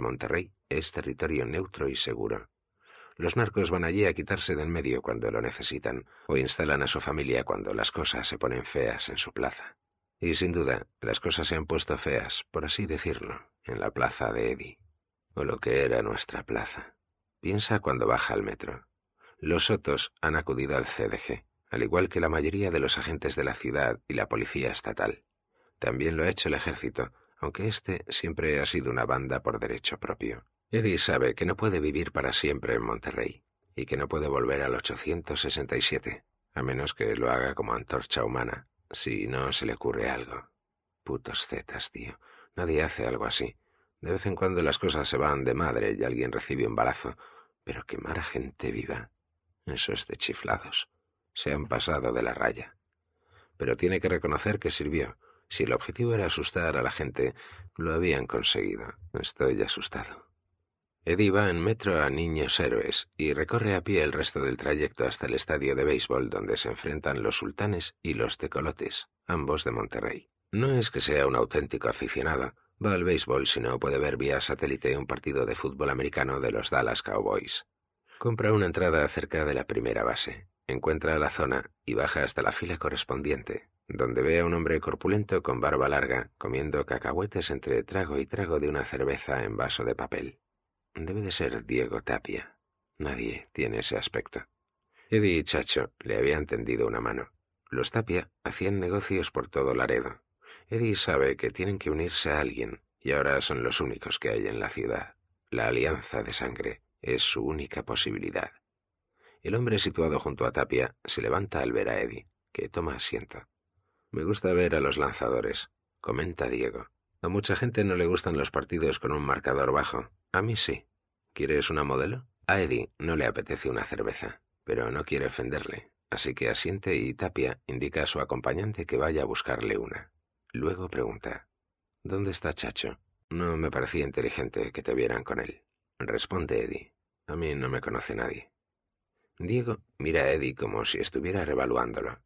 Monterrey es territorio neutro y seguro. Los narcos van allí a quitarse del medio cuando lo necesitan o instalan a su familia cuando las cosas se ponen feas en su plaza. Y sin duda, las cosas se han puesto feas, por así decirlo, en la plaza de Eddie, o lo que era nuestra plaza. Piensa cuando baja al metro. Los Sotos han acudido al CDG, al igual que la mayoría de los agentes de la ciudad y la policía estatal. También lo ha hecho el ejército, aunque éste siempre ha sido una banda por derecho propio. Eddie sabe que no puede vivir para siempre en Monterrey y que no puede volver al 867, a menos que lo haga como antorcha humana, si no se le ocurre algo. Putos zetas, tío. Nadie hace algo así. De vez en cuando las cosas se van de madre y alguien recibe un balazo, pero quemar a gente viva, eso es de chiflados. Se han pasado de la raya. Pero tiene que reconocer que sirvió, si el objetivo era asustar a la gente, lo habían conseguido. Estoy asustado. Eddie va en metro a Niños Héroes y recorre a pie el resto del trayecto hasta el estadio de béisbol donde se enfrentan los sultanes y los tecolotes, ambos de Monterrey. No es que sea un auténtico aficionado, va al béisbol si no puede ver vía satélite un partido de fútbol americano de los Dallas Cowboys. Compra una entrada cerca de la primera base encuentra la zona y baja hasta la fila correspondiente, donde ve a un hombre corpulento con barba larga comiendo cacahuetes entre trago y trago de una cerveza en vaso de papel. Debe de ser Diego Tapia. Nadie tiene ese aspecto. Eddie y Chacho le habían tendido una mano. Los Tapia hacían negocios por todo Laredo. Eddie sabe que tienen que unirse a alguien, y ahora son los únicos que hay en la ciudad. La alianza de sangre es su única posibilidad. El hombre situado junto a Tapia se levanta al ver a Eddie, que toma asiento. Me gusta ver a los lanzadores, comenta Diego. A mucha gente no le gustan los partidos con un marcador bajo. A mí sí. ¿Quieres una modelo? A Eddie no le apetece una cerveza, pero no quiere ofenderle, así que asiente y Tapia indica a su acompañante que vaya a buscarle una. Luego pregunta, ¿Dónde está Chacho? No me parecía inteligente que te vieran con él. Responde Eddie, a mí no me conoce nadie. Diego mira a Eddie como si estuviera revaluándolo.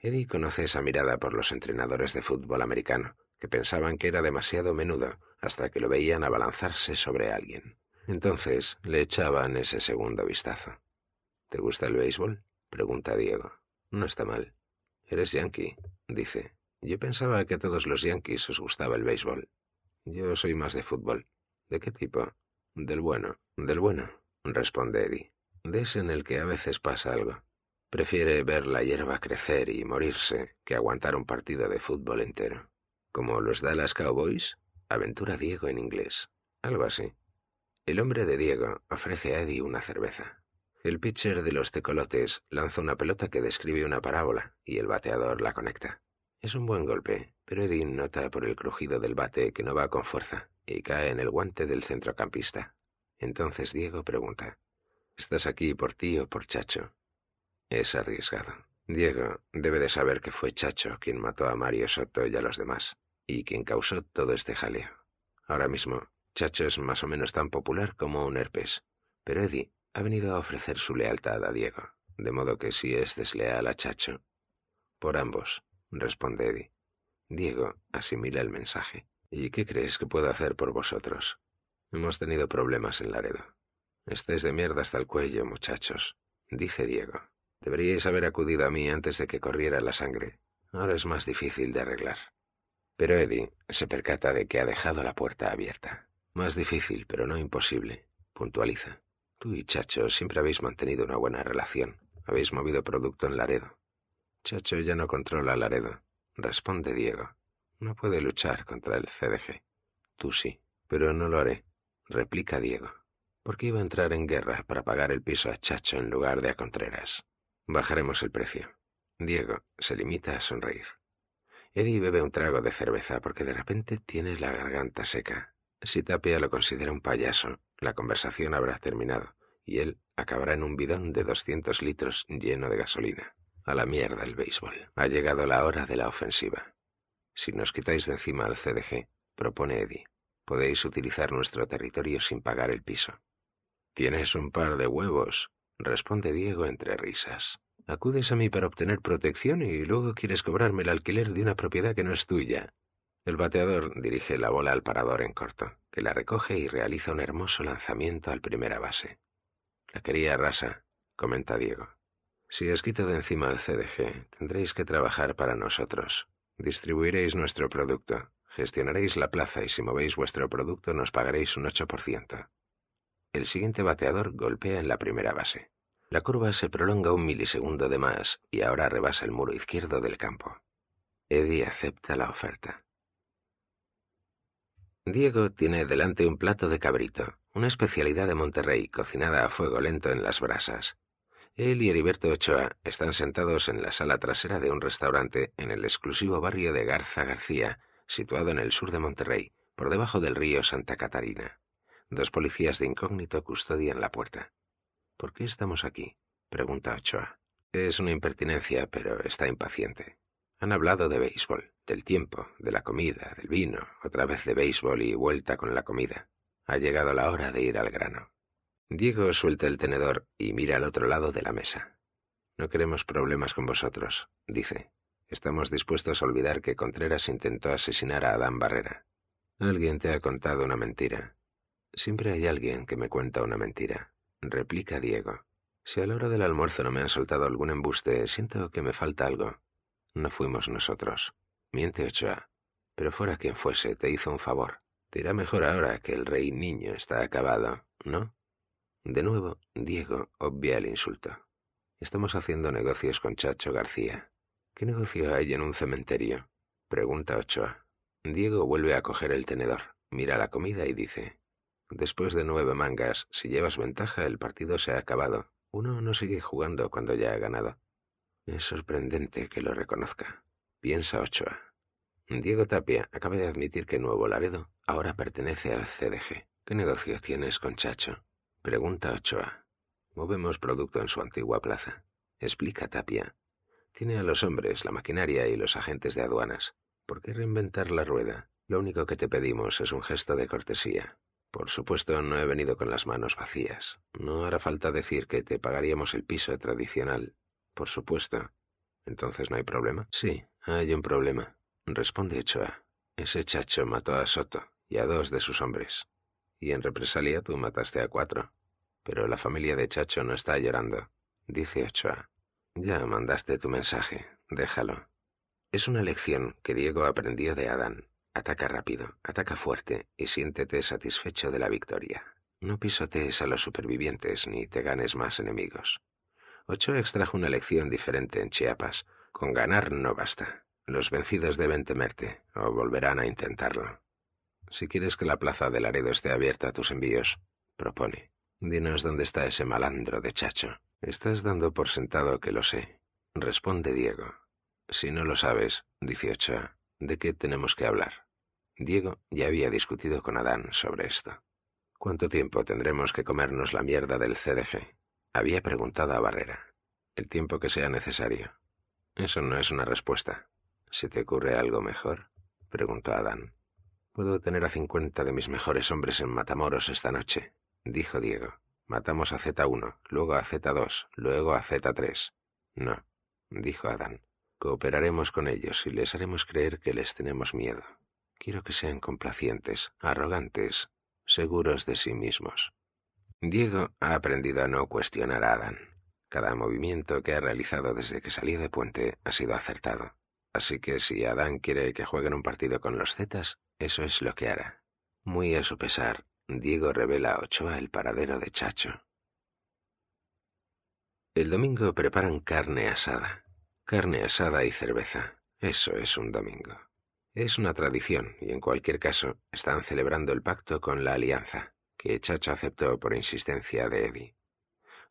Eddie conoce esa mirada por los entrenadores de fútbol americano, que pensaban que era demasiado menudo hasta que lo veían abalanzarse sobre alguien. Entonces le echaban ese segundo vistazo. ¿Te gusta el béisbol? pregunta Diego. No está mal. Eres yankee, dice. Yo pensaba que a todos los yankees os gustaba el béisbol. Yo soy más de fútbol. ¿De qué tipo? Del bueno. Del bueno, responde Eddie en el que a veces pasa algo. Prefiere ver la hierba crecer y morirse que aguantar un partido de fútbol entero. Como los Dallas Cowboys, aventura Diego en inglés, algo así. El hombre de Diego ofrece a Eddie una cerveza. El pitcher de los tecolotes lanza una pelota que describe una parábola y el bateador la conecta. Es un buen golpe, pero Eddie nota por el crujido del bate que no va con fuerza y cae en el guante del centrocampista. Entonces Diego pregunta, Estás aquí por ti o por Chacho. Es arriesgado. Diego debe de saber que fue Chacho quien mató a Mario Soto y a los demás, y quien causó todo este jaleo. Ahora mismo, Chacho es más o menos tan popular como un herpes, pero Eddie ha venido a ofrecer su lealtad a Diego, de modo que si es desleal a Chacho. Por ambos, responde Eddie. Diego asimila el mensaje. ¿Y qué crees que puedo hacer por vosotros? Hemos tenido problemas en Laredo. Estés de mierda hasta el cuello, muchachos, dice Diego. Deberíais haber acudido a mí antes de que corriera la sangre. Ahora es más difícil de arreglar. Pero Eddie se percata de que ha dejado la puerta abierta. Más difícil, pero no imposible, puntualiza. Tú y Chacho siempre habéis mantenido una buena relación. Habéis movido producto en Laredo. Chacho ya no controla Laredo, responde Diego. No puede luchar contra el CDG. Tú sí, pero no lo haré, replica Diego qué iba a entrar en guerra para pagar el piso a Chacho en lugar de a Contreras. Bajaremos el precio. Diego se limita a sonreír. Eddie bebe un trago de cerveza porque de repente tiene la garganta seca. Si Tapia lo considera un payaso, la conversación habrá terminado y él acabará en un bidón de 200 litros lleno de gasolina. A la mierda el béisbol. Ha llegado la hora de la ofensiva. Si nos quitáis de encima al CDG, propone Eddie, podéis utilizar nuestro territorio sin pagar el piso. Tienes un par de huevos, responde Diego entre risas. Acudes a mí para obtener protección y luego quieres cobrarme el alquiler de una propiedad que no es tuya. El bateador dirige la bola al parador en corto, que la recoge y realiza un hermoso lanzamiento al primera base. La quería rasa, comenta Diego. Si os quito de encima el CDG, tendréis que trabajar para nosotros. Distribuiréis nuestro producto, gestionaréis la plaza y si movéis vuestro producto nos pagaréis un 8% el siguiente bateador golpea en la primera base. La curva se prolonga un milisegundo de más y ahora rebasa el muro izquierdo del campo. Eddie acepta la oferta. Diego tiene delante un plato de cabrito, una especialidad de Monterrey cocinada a fuego lento en las brasas. Él y Heriberto Ochoa están sentados en la sala trasera de un restaurante en el exclusivo barrio de Garza García, situado en el sur de Monterrey, por debajo del río Santa Catarina. Dos policías de incógnito custodian la puerta. ¿Por qué estamos aquí? pregunta Ochoa. Es una impertinencia, pero está impaciente. Han hablado de béisbol, del tiempo, de la comida, del vino, otra vez de béisbol y vuelta con la comida. Ha llegado la hora de ir al grano. Diego suelta el tenedor y mira al otro lado de la mesa. No queremos problemas con vosotros, dice. Estamos dispuestos a olvidar que Contreras intentó asesinar a Adán Barrera. Alguien te ha contado una mentira. Siempre hay alguien que me cuenta una mentira, replica Diego. Si a la hora del almuerzo no me han soltado algún embuste, siento que me falta algo. No fuimos nosotros. Miente Ochoa. Pero fuera quien fuese, te hizo un favor. Te irá mejor ahora que el rey niño está acabado, ¿no? De nuevo, Diego obvia el insulto. Estamos haciendo negocios con Chacho García. ¿Qué negocio hay en un cementerio? Pregunta Ochoa. Diego vuelve a coger el tenedor, mira la comida y dice, Después de nueve mangas, si llevas ventaja, el partido se ha acabado. Uno no sigue jugando cuando ya ha ganado. Es sorprendente que lo reconozca. Piensa Ochoa. Diego Tapia acaba de admitir que Nuevo Laredo ahora pertenece al CDG. ¿Qué negocio tienes con Chacho? Pregunta Ochoa. Movemos producto en su antigua plaza. Explica Tapia. Tiene a los hombres, la maquinaria y los agentes de aduanas. ¿Por qué reinventar la rueda? Lo único que te pedimos es un gesto de cortesía. Por supuesto, no he venido con las manos vacías. No hará falta decir que te pagaríamos el piso tradicional. Por supuesto. Entonces no hay problema. Sí, hay un problema. Responde Ochoa. Ese chacho mató a Soto y a dos de sus hombres. Y en represalia tú mataste a cuatro. Pero la familia de Chacho no está llorando. Dice Ochoa. Ya mandaste tu mensaje. Déjalo. Es una lección que Diego aprendió de Adán. Ataca rápido, ataca fuerte y siéntete satisfecho de la victoria. No pisotees a los supervivientes ni te ganes más enemigos. Ocho extrajo una lección diferente en Chiapas. Con ganar no basta. Los vencidos deben temerte o volverán a intentarlo. Si quieres que la plaza de Laredo esté abierta a tus envíos, propone. Dinos dónde está ese malandro de Chacho. Estás dando por sentado que lo sé, responde Diego. Si no lo sabes, dice Ocho—, ¿de qué tenemos que hablar? Diego ya había discutido con Adán sobre esto. ¿Cuánto tiempo tendremos que comernos la mierda del CDF? Había preguntado a Barrera. El tiempo que sea necesario. Eso no es una respuesta. ¿Se te ocurre algo mejor? preguntó Adán. Puedo tener a cincuenta de mis mejores hombres en Matamoros esta noche, dijo Diego. Matamos a Z1, luego a Z2, luego a Z3. No, dijo Adán. Cooperaremos con ellos y les haremos creer que les tenemos miedo. Quiero que sean complacientes, arrogantes, seguros de sí mismos. Diego ha aprendido a no cuestionar a Adán. Cada movimiento que ha realizado desde que salió de Puente ha sido acertado. Así que si Adán quiere que jueguen un partido con los Zetas, eso es lo que hará. Muy a su pesar, Diego revela a Ochoa el paradero de Chacho. El domingo preparan carne asada. Carne asada y cerveza. Eso es un domingo. Es una tradición y en cualquier caso están celebrando el pacto con la alianza, que Chacho aceptó por insistencia de Eddie.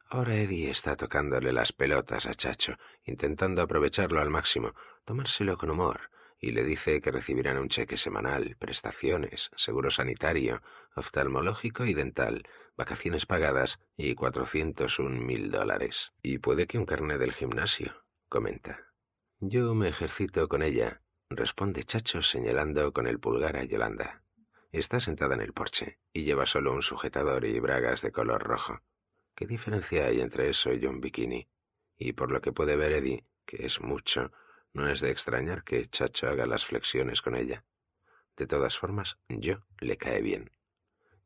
Ahora Eddie está tocándole las pelotas a Chacho, intentando aprovecharlo al máximo, tomárselo con humor, y le dice que recibirán un cheque semanal, prestaciones, seguro sanitario, oftalmológico y dental, vacaciones pagadas y un mil dólares. Y puede que un carnet del gimnasio, comenta. Yo me ejercito con ella responde Chacho señalando con el pulgar a Yolanda. Está sentada en el porche y lleva solo un sujetador y bragas de color rojo. ¿Qué diferencia hay entre eso y un bikini? Y por lo que puede ver Eddie, que es mucho, no es de extrañar que Chacho haga las flexiones con ella. De todas formas, yo le cae bien.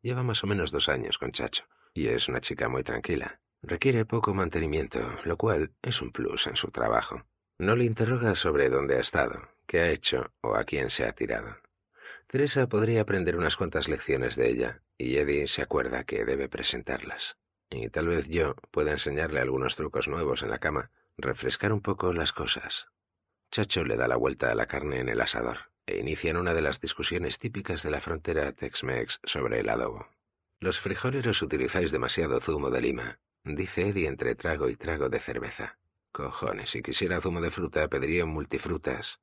Lleva más o menos dos años con Chacho, y es una chica muy tranquila. Requiere poco mantenimiento, lo cual es un plus en su trabajo. No le interroga sobre dónde ha estado, qué ha hecho o a quién se ha tirado. Teresa podría aprender unas cuantas lecciones de ella, y Eddie se acuerda que debe presentarlas. Y tal vez yo pueda enseñarle algunos trucos nuevos en la cama, refrescar un poco las cosas. Chacho le da la vuelta a la carne en el asador e inician una de las discusiones típicas de la frontera Tex-Mex sobre el adobo. Los frijoleros utilizáis demasiado zumo de lima, dice Eddie entre trago y trago de cerveza. Cojones, si quisiera zumo de fruta, pediría multifrutas.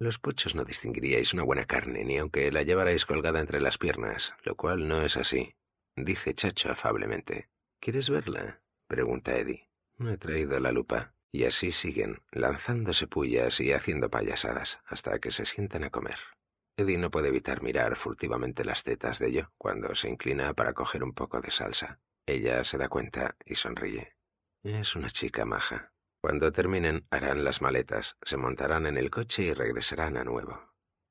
Los pochos no distinguiríais una buena carne, ni aunque la llevarais colgada entre las piernas, lo cual no es así, dice Chacho afablemente. ¿Quieres verla? pregunta Eddie. No he traído la lupa. Y así siguen, lanzándose pullas y haciendo payasadas, hasta que se sientan a comer. Eddie no puede evitar mirar furtivamente las tetas de yo cuando se inclina para coger un poco de salsa. Ella se da cuenta y sonríe. Es una chica maja. Cuando terminen, harán las maletas, se montarán en el coche y regresarán a nuevo.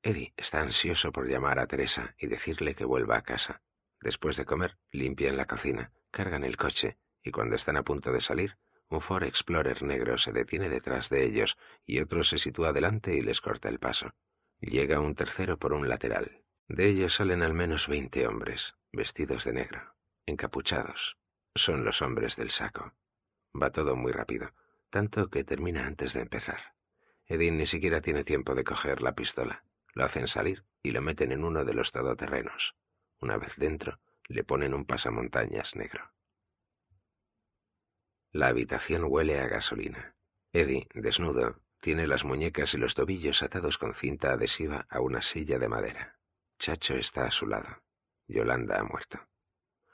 Eddie está ansioso por llamar a Teresa y decirle que vuelva a casa. Después de comer, limpian la cocina, cargan el coche, y cuando están a punto de salir, un Ford Explorer negro se detiene detrás de ellos y otro se sitúa delante y les corta el paso. Llega un tercero por un lateral. De ellos salen al menos veinte hombres, vestidos de negro, encapuchados. Son los hombres del saco. Va todo muy rápido tanto que termina antes de empezar. Eddie ni siquiera tiene tiempo de coger la pistola. Lo hacen salir y lo meten en uno de los todoterrenos. Una vez dentro, le ponen un pasamontañas negro. La habitación huele a gasolina. Eddie, desnudo, tiene las muñecas y los tobillos atados con cinta adhesiva a una silla de madera. Chacho está a su lado. Yolanda ha muerto.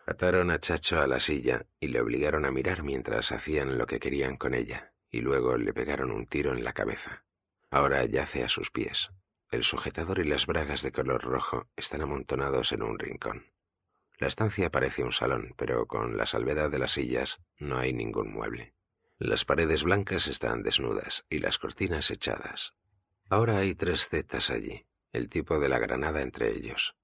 Ataron a Chacho a la silla y le obligaron a mirar mientras hacían lo que querían con ella, y luego le pegaron un tiro en la cabeza. Ahora yace a sus pies. El sujetador y las bragas de color rojo están amontonados en un rincón. La estancia parece un salón, pero con la salvedad de las sillas no hay ningún mueble. Las paredes blancas están desnudas y las cortinas echadas. Ahora hay tres zetas allí, el tipo de la granada entre ellos.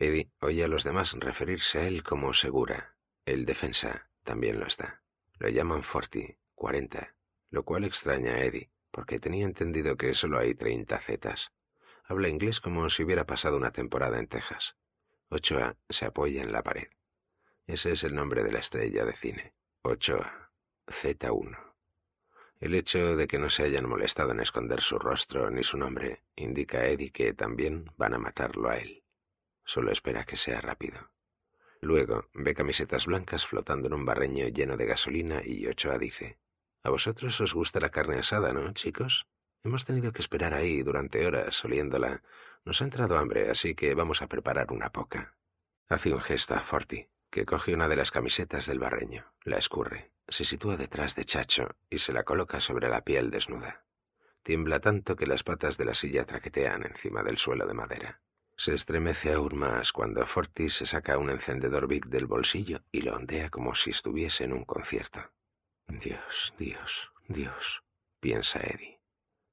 Eddie oye a los demás referirse a él como Segura. El defensa también lo está. Lo llaman Forty, 40, lo cual extraña a Eddie, porque tenía entendido que solo hay 30 zetas. Habla inglés como si hubiera pasado una temporada en Texas. Ochoa se apoya en la pared. Ese es el nombre de la estrella de cine. Ochoa, Z1. El hecho de que no se hayan molestado en esconder su rostro ni su nombre indica a Eddie que también van a matarlo a él. Solo espera que sea rápido. Luego ve camisetas blancas flotando en un barreño lleno de gasolina y Ochoa dice, ¿A vosotros os gusta la carne asada, no, chicos? Hemos tenido que esperar ahí durante horas oliéndola. Nos ha entrado hambre, así que vamos a preparar una poca. Hace un gesto a Forti, que coge una de las camisetas del barreño, la escurre, se sitúa detrás de Chacho y se la coloca sobre la piel desnuda. Tiembla tanto que las patas de la silla traquetean encima del suelo de madera. Se estremece aún más cuando Fortis se saca un encendedor Big del bolsillo y lo ondea como si estuviese en un concierto. Dios, Dios, Dios, piensa Eddie.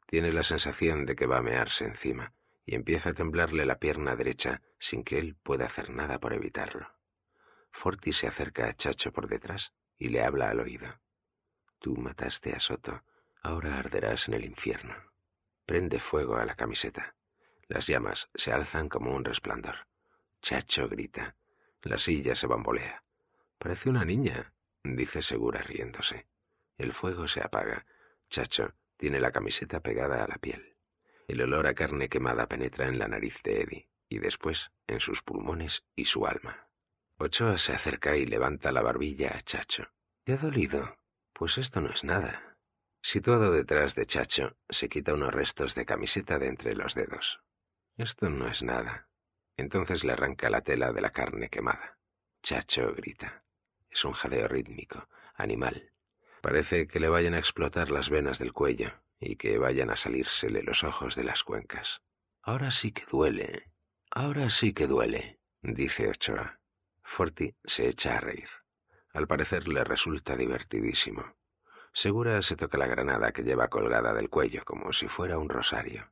Tiene la sensación de que va a mearse encima y empieza a temblarle la pierna derecha sin que él pueda hacer nada por evitarlo. Fortis se acerca a Chacho por detrás y le habla al oído. Tú mataste a Soto, ahora arderás en el infierno. Prende fuego a la camiseta. Las llamas se alzan como un resplandor. Chacho grita. La silla se bambolea. Parece una niña, dice Segura riéndose. El fuego se apaga. Chacho tiene la camiseta pegada a la piel. El olor a carne quemada penetra en la nariz de Eddie y después en sus pulmones y su alma. Ochoa se acerca y levanta la barbilla a Chacho. ¿Te ha dolido? Pues esto no es nada. Situado detrás de Chacho, se quita unos restos de camiseta de entre los dedos. Esto no es nada. Entonces le arranca la tela de la carne quemada. Chacho grita. Es un jadeo rítmico, animal. Parece que le vayan a explotar las venas del cuello y que vayan a salírsele los ojos de las cuencas. Ahora sí que duele. Ahora sí que duele, dice Ochoa. Forti se echa a reír. Al parecer le resulta divertidísimo. Segura se toca la granada que lleva colgada del cuello como si fuera un rosario.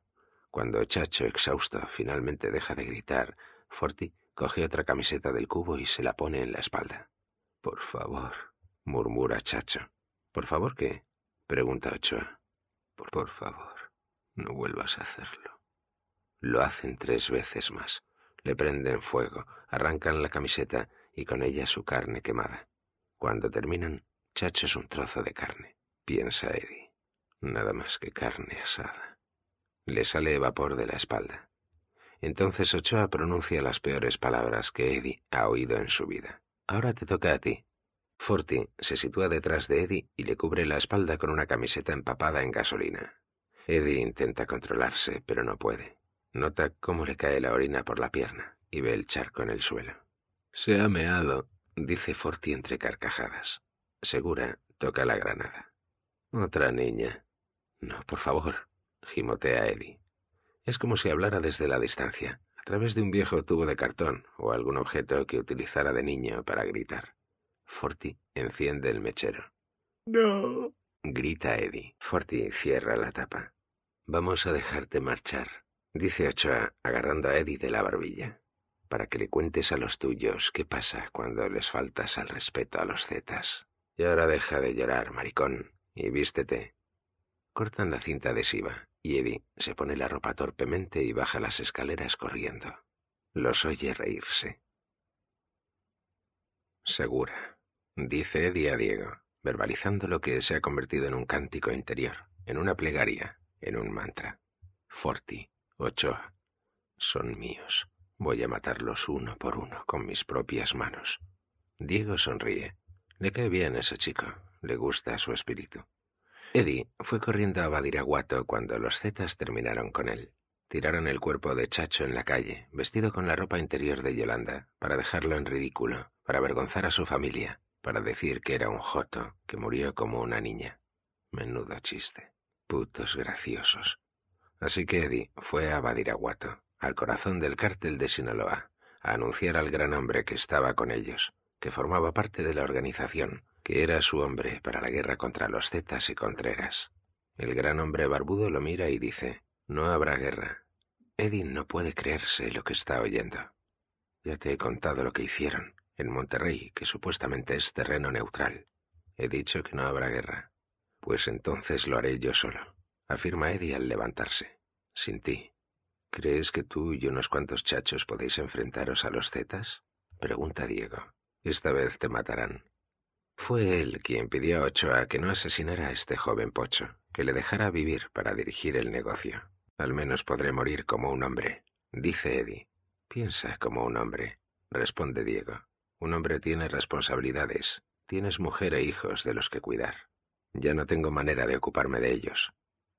Cuando Chacho, exhausto, finalmente deja de gritar, Forti coge otra camiseta del cubo y se la pone en la espalda. Por favor, murmura Chacho. ¿Por favor qué? pregunta Ochoa. Por, por favor, no vuelvas a hacerlo. Lo hacen tres veces más. Le prenden fuego, arrancan la camiseta y con ella su carne quemada. Cuando terminan, Chacho es un trozo de carne, piensa Eddie. Nada más que carne asada. Le sale vapor de la espalda. Entonces Ochoa pronuncia las peores palabras que Eddie ha oído en su vida. Ahora te toca a ti. Forti se sitúa detrás de Eddie y le cubre la espalda con una camiseta empapada en gasolina. Eddie intenta controlarse, pero no puede. Nota cómo le cae la orina por la pierna y ve el charco en el suelo. Se ha meado, dice Forti entre carcajadas. Segura toca la granada. Otra niña. No, por favor gimotea Eddie. Es como si hablara desde la distancia, a través de un viejo tubo de cartón o algún objeto que utilizara de niño para gritar. Forty enciende el mechero. No. grita Eddie. Forty cierra la tapa. Vamos a dejarte marchar, dice Ochoa, agarrando a Eddie de la barbilla, para que le cuentes a los tuyos qué pasa cuando les faltas al respeto a los zetas. Y ahora deja de llorar, maricón, y vístete. Cortan la cinta adhesiva y Eddie se pone la ropa torpemente y baja las escaleras corriendo. Los oye reírse. Segura, dice Eddie a Diego, verbalizando lo que se ha convertido en un cántico interior, en una plegaria, en un mantra. Forti, Ochoa, son míos. Voy a matarlos uno por uno con mis propias manos. Diego sonríe. Le cae bien ese chico, le gusta su espíritu. Eddie fue corriendo a Badiraguato cuando los Zetas terminaron con él. Tiraron el cuerpo de Chacho en la calle, vestido con la ropa interior de Yolanda, para dejarlo en ridículo, para avergonzar a su familia, para decir que era un joto que murió como una niña. Menudo chiste. Putos graciosos. Así que Eddie fue a Badiraguato, al corazón del cártel de Sinaloa, a anunciar al gran hombre que estaba con ellos, que formaba parte de la organización, que era su hombre para la guerra contra los Zetas y Contreras. El gran hombre barbudo lo mira y dice, No habrá guerra. Eddie no puede creerse lo que está oyendo. Ya te he contado lo que hicieron en Monterrey, que supuestamente es terreno neutral. He dicho que no habrá guerra. Pues entonces lo haré yo solo, afirma Eddie al levantarse. Sin ti. ¿Crees que tú y unos cuantos chachos podéis enfrentaros a los Zetas? Pregunta Diego. Esta vez te matarán. Fue él quien pidió a Ochoa que no asesinara a este joven pocho, que le dejara vivir para dirigir el negocio. Al menos podré morir como un hombre, dice Eddie. Piensa como un hombre, responde Diego. Un hombre tiene responsabilidades, tienes mujer e hijos de los que cuidar. Ya no tengo manera de ocuparme de ellos.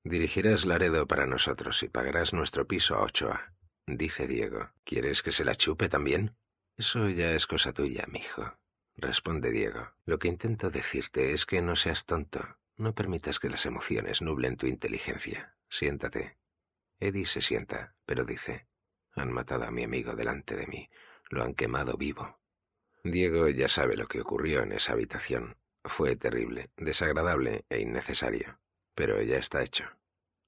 Dirigirás Laredo para nosotros y pagarás nuestro piso a Ochoa, dice Diego. ¿Quieres que se la chupe también? Eso ya es cosa tuya, mijo responde Diego. Lo que intento decirte es que no seas tonto. No permitas que las emociones nublen tu inteligencia. Siéntate. Eddie se sienta, pero dice, han matado a mi amigo delante de mí. Lo han quemado vivo. Diego ya sabe lo que ocurrió en esa habitación. Fue terrible, desagradable e innecesario. Pero ya está hecho.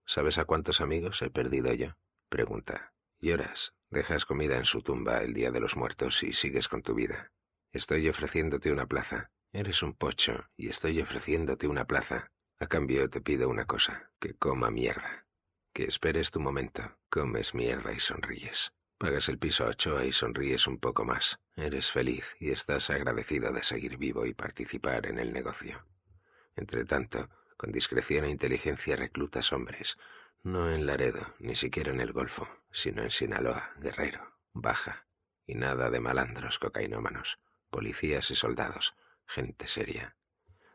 ¿Sabes a cuántos amigos he perdido yo? Pregunta. Lloras, dejas comida en su tumba el día de los muertos y sigues con tu vida. Estoy ofreciéndote una plaza. Eres un pocho y estoy ofreciéndote una plaza. A cambio te pido una cosa, que coma mierda. Que esperes tu momento. Comes mierda y sonríes. Pagas el piso a Ochoa y sonríes un poco más. Eres feliz y estás agradecido de seguir vivo y participar en el negocio. Entre tanto, con discreción e inteligencia reclutas hombres, no en Laredo, ni siquiera en el Golfo, sino en Sinaloa, Guerrero, Baja, y nada de malandros cocainómanos policías y soldados, gente seria.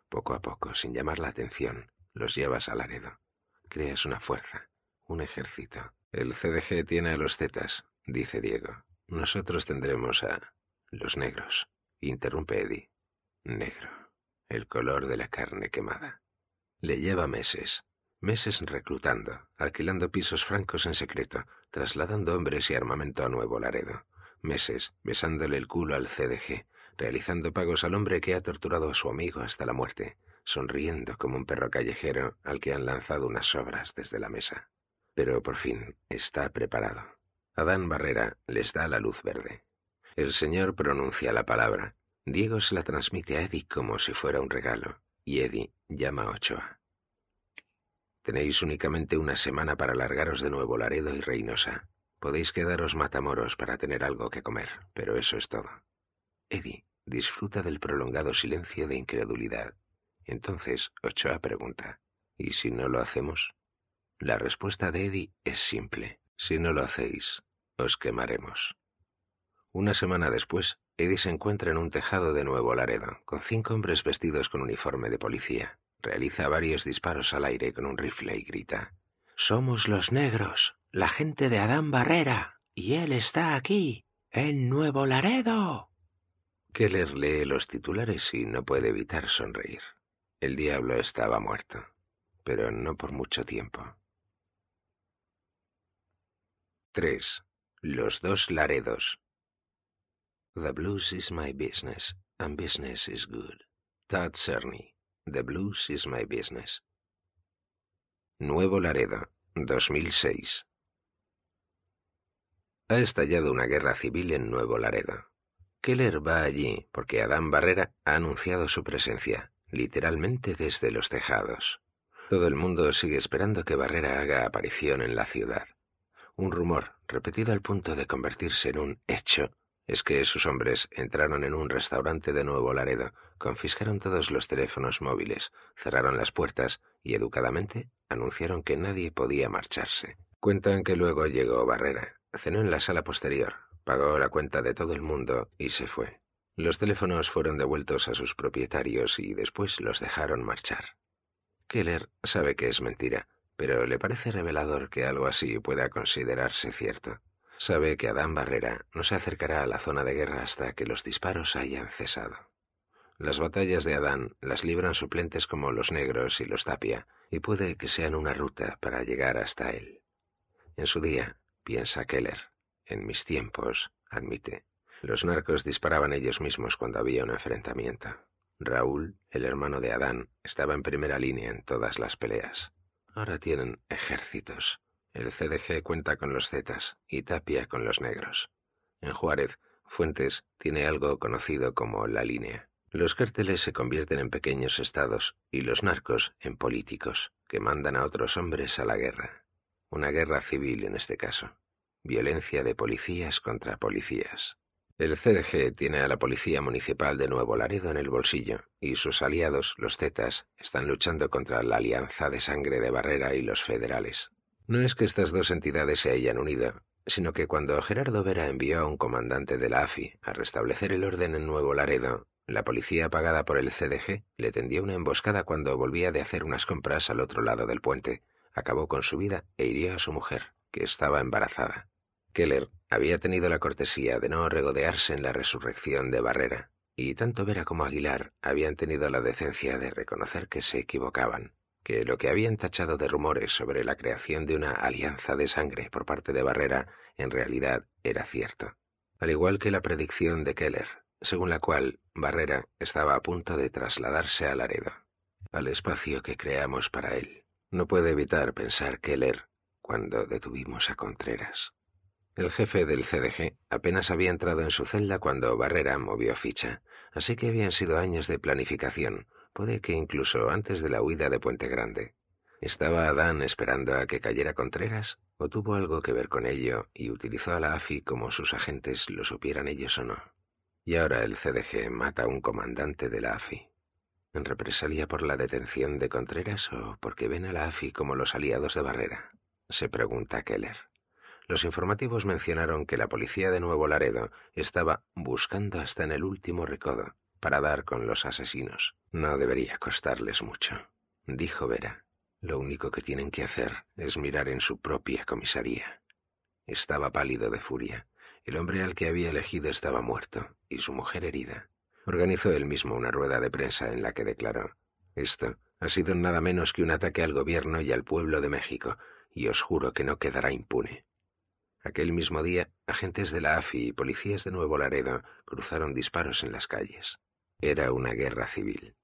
Poco a poco, sin llamar la atención, los llevas a Laredo. Creas una fuerza, un ejército. El CDG tiene a los Zetas, dice Diego. Nosotros tendremos a los negros, interrumpe Eddie. Negro, el color de la carne quemada. Le lleva meses, meses reclutando, alquilando pisos francos en secreto, trasladando hombres y armamento a Nuevo Laredo, meses besándole el culo al CDG, realizando pagos al hombre que ha torturado a su amigo hasta la muerte, sonriendo como un perro callejero al que han lanzado unas sobras desde la mesa. Pero por fin está preparado. Adán Barrera les da la luz verde. El señor pronuncia la palabra. Diego se la transmite a Eddie como si fuera un regalo, y Eddie llama a Ochoa. Tenéis únicamente una semana para largaros de nuevo Laredo y Reynosa. Podéis quedaros matamoros para tener algo que comer, pero eso es todo. Eddie disfruta del prolongado silencio de incredulidad. Entonces, Ochoa pregunta, ¿y si no lo hacemos? La respuesta de Eddie es simple. Si no lo hacéis, os quemaremos. Una semana después, Eddie se encuentra en un tejado de Nuevo Laredo, con cinco hombres vestidos con uniforme de policía. Realiza varios disparos al aire con un rifle y grita, Somos los negros, la gente de Adán Barrera, y él está aquí, en Nuevo Laredo. Keller lee los titulares y no puede evitar sonreír. El diablo estaba muerto, pero no por mucho tiempo. 3. Los dos Laredos. The blues is my business, and business is good. Tad Cerny. The blues is my business. Nuevo Laredo, 2006. Ha estallado una guerra civil en Nuevo Laredo. Keller va allí porque Adán Barrera ha anunciado su presencia, literalmente desde los tejados. Todo el mundo sigue esperando que Barrera haga aparición en la ciudad. Un rumor, repetido al punto de convertirse en un hecho, es que sus hombres entraron en un restaurante de Nuevo Laredo, confiscaron todos los teléfonos móviles, cerraron las puertas y educadamente anunciaron que nadie podía marcharse. Cuentan que luego llegó Barrera, cenó en la sala posterior, pagó la cuenta de todo el mundo y se fue. Los teléfonos fueron devueltos a sus propietarios y después los dejaron marchar. Keller sabe que es mentira, pero le parece revelador que algo así pueda considerarse cierto. Sabe que Adán Barrera no se acercará a la zona de guerra hasta que los disparos hayan cesado. Las batallas de Adán las libran suplentes como los negros y los tapia, y puede que sean una ruta para llegar hasta él. En su día, piensa Keller, en mis tiempos, admite, los narcos disparaban ellos mismos cuando había un enfrentamiento. Raúl, el hermano de Adán, estaba en primera línea en todas las peleas. Ahora tienen ejércitos. El CDG cuenta con los Zetas y Tapia con los negros. En Juárez, Fuentes tiene algo conocido como la línea. Los cárteles se convierten en pequeños estados y los narcos en políticos que mandan a otros hombres a la guerra. Una guerra civil en este caso. Violencia de policías contra policías. El CDG tiene a la Policía Municipal de Nuevo Laredo en el bolsillo y sus aliados, los Zetas, están luchando contra la Alianza de Sangre de Barrera y los federales. No es que estas dos entidades se hayan unido, sino que cuando Gerardo Vera envió a un comandante de la AFI a restablecer el orden en Nuevo Laredo, la policía pagada por el CDG le tendió una emboscada cuando volvía de hacer unas compras al otro lado del puente, acabó con su vida e hirió a su mujer, que estaba embarazada. Keller había tenido la cortesía de no regodearse en la resurrección de Barrera, y tanto Vera como Aguilar habían tenido la decencia de reconocer que se equivocaban, que lo que habían tachado de rumores sobre la creación de una alianza de sangre por parte de Barrera en realidad era cierto. Al igual que la predicción de Keller, según la cual Barrera estaba a punto de trasladarse a Laredo, al espacio que creamos para él. No puede evitar pensar Keller cuando detuvimos a Contreras. El jefe del CDG apenas había entrado en su celda cuando Barrera movió ficha, así que habían sido años de planificación, puede que incluso antes de la huida de Puente Grande. ¿Estaba Adán esperando a que cayera Contreras? ¿O tuvo algo que ver con ello y utilizó a la AFI como sus agentes lo supieran ellos o no? Y ahora el CDG mata a un comandante de la AFI. ¿En represalia por la detención de Contreras o porque ven a la AFI como los aliados de Barrera? Se pregunta Keller. Los informativos mencionaron que la policía de Nuevo Laredo estaba buscando hasta en el último recodo para dar con los asesinos. No debería costarles mucho, dijo Vera. Lo único que tienen que hacer es mirar en su propia comisaría. Estaba pálido de furia. El hombre al que había elegido estaba muerto y su mujer herida. Organizó él mismo una rueda de prensa en la que declaró Esto ha sido nada menos que un ataque al gobierno y al pueblo de México, y os juro que no quedará impune. Aquel mismo día, agentes de la AFI y policías de Nuevo Laredo cruzaron disparos en las calles. Era una guerra civil.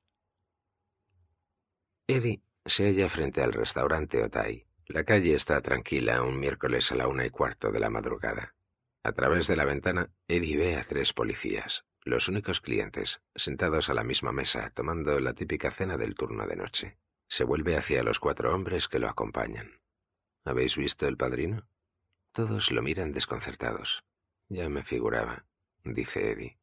Eddie se halla frente al restaurante Otay. La calle está tranquila un miércoles a la una y cuarto de la madrugada. A través de la ventana, Eddie ve a tres policías, los únicos clientes, sentados a la misma mesa, tomando la típica cena del turno de noche. Se vuelve hacia los cuatro hombres que lo acompañan. ¿Habéis visto el padrino? Todos lo miran desconcertados. Ya me figuraba, dice Eddie.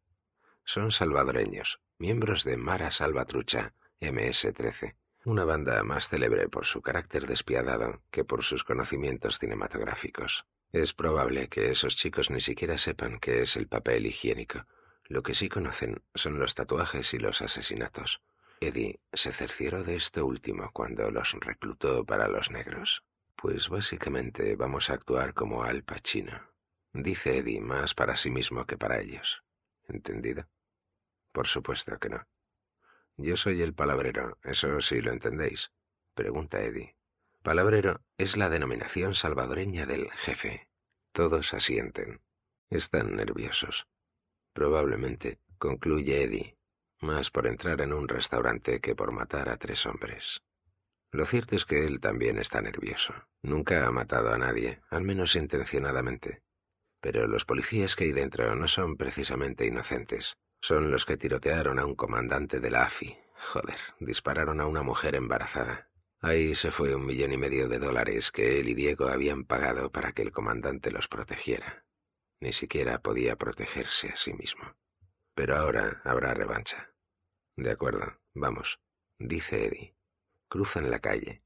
Son salvadoreños, miembros de Mara Salvatrucha, MS-13, una banda más célebre por su carácter despiadado que por sus conocimientos cinematográficos. Es probable que esos chicos ni siquiera sepan qué es el papel higiénico. Lo que sí conocen son los tatuajes y los asesinatos. Eddie se cercioró de esto último cuando los reclutó para los negros. Pues básicamente vamos a actuar como Al Pacino, dice Eddie, más para sí mismo que para ellos. ¿Entendido? Por supuesto que no. Yo soy el palabrero, eso sí lo entendéis, pregunta Eddie. Palabrero es la denominación salvadoreña del jefe. Todos asienten. Están nerviosos. Probablemente, concluye Eddie, más por entrar en un restaurante que por matar a tres hombres. Lo cierto es que él también está nervioso. Nunca ha matado a nadie, al menos intencionadamente. Pero los policías que hay dentro no son precisamente inocentes. Son los que tirotearon a un comandante de la AFI. Joder, dispararon a una mujer embarazada. Ahí se fue un millón y medio de dólares que él y Diego habían pagado para que el comandante los protegiera. Ni siquiera podía protegerse a sí mismo. Pero ahora habrá revancha. De acuerdo, vamos, dice Eddie. Cruzan la calle.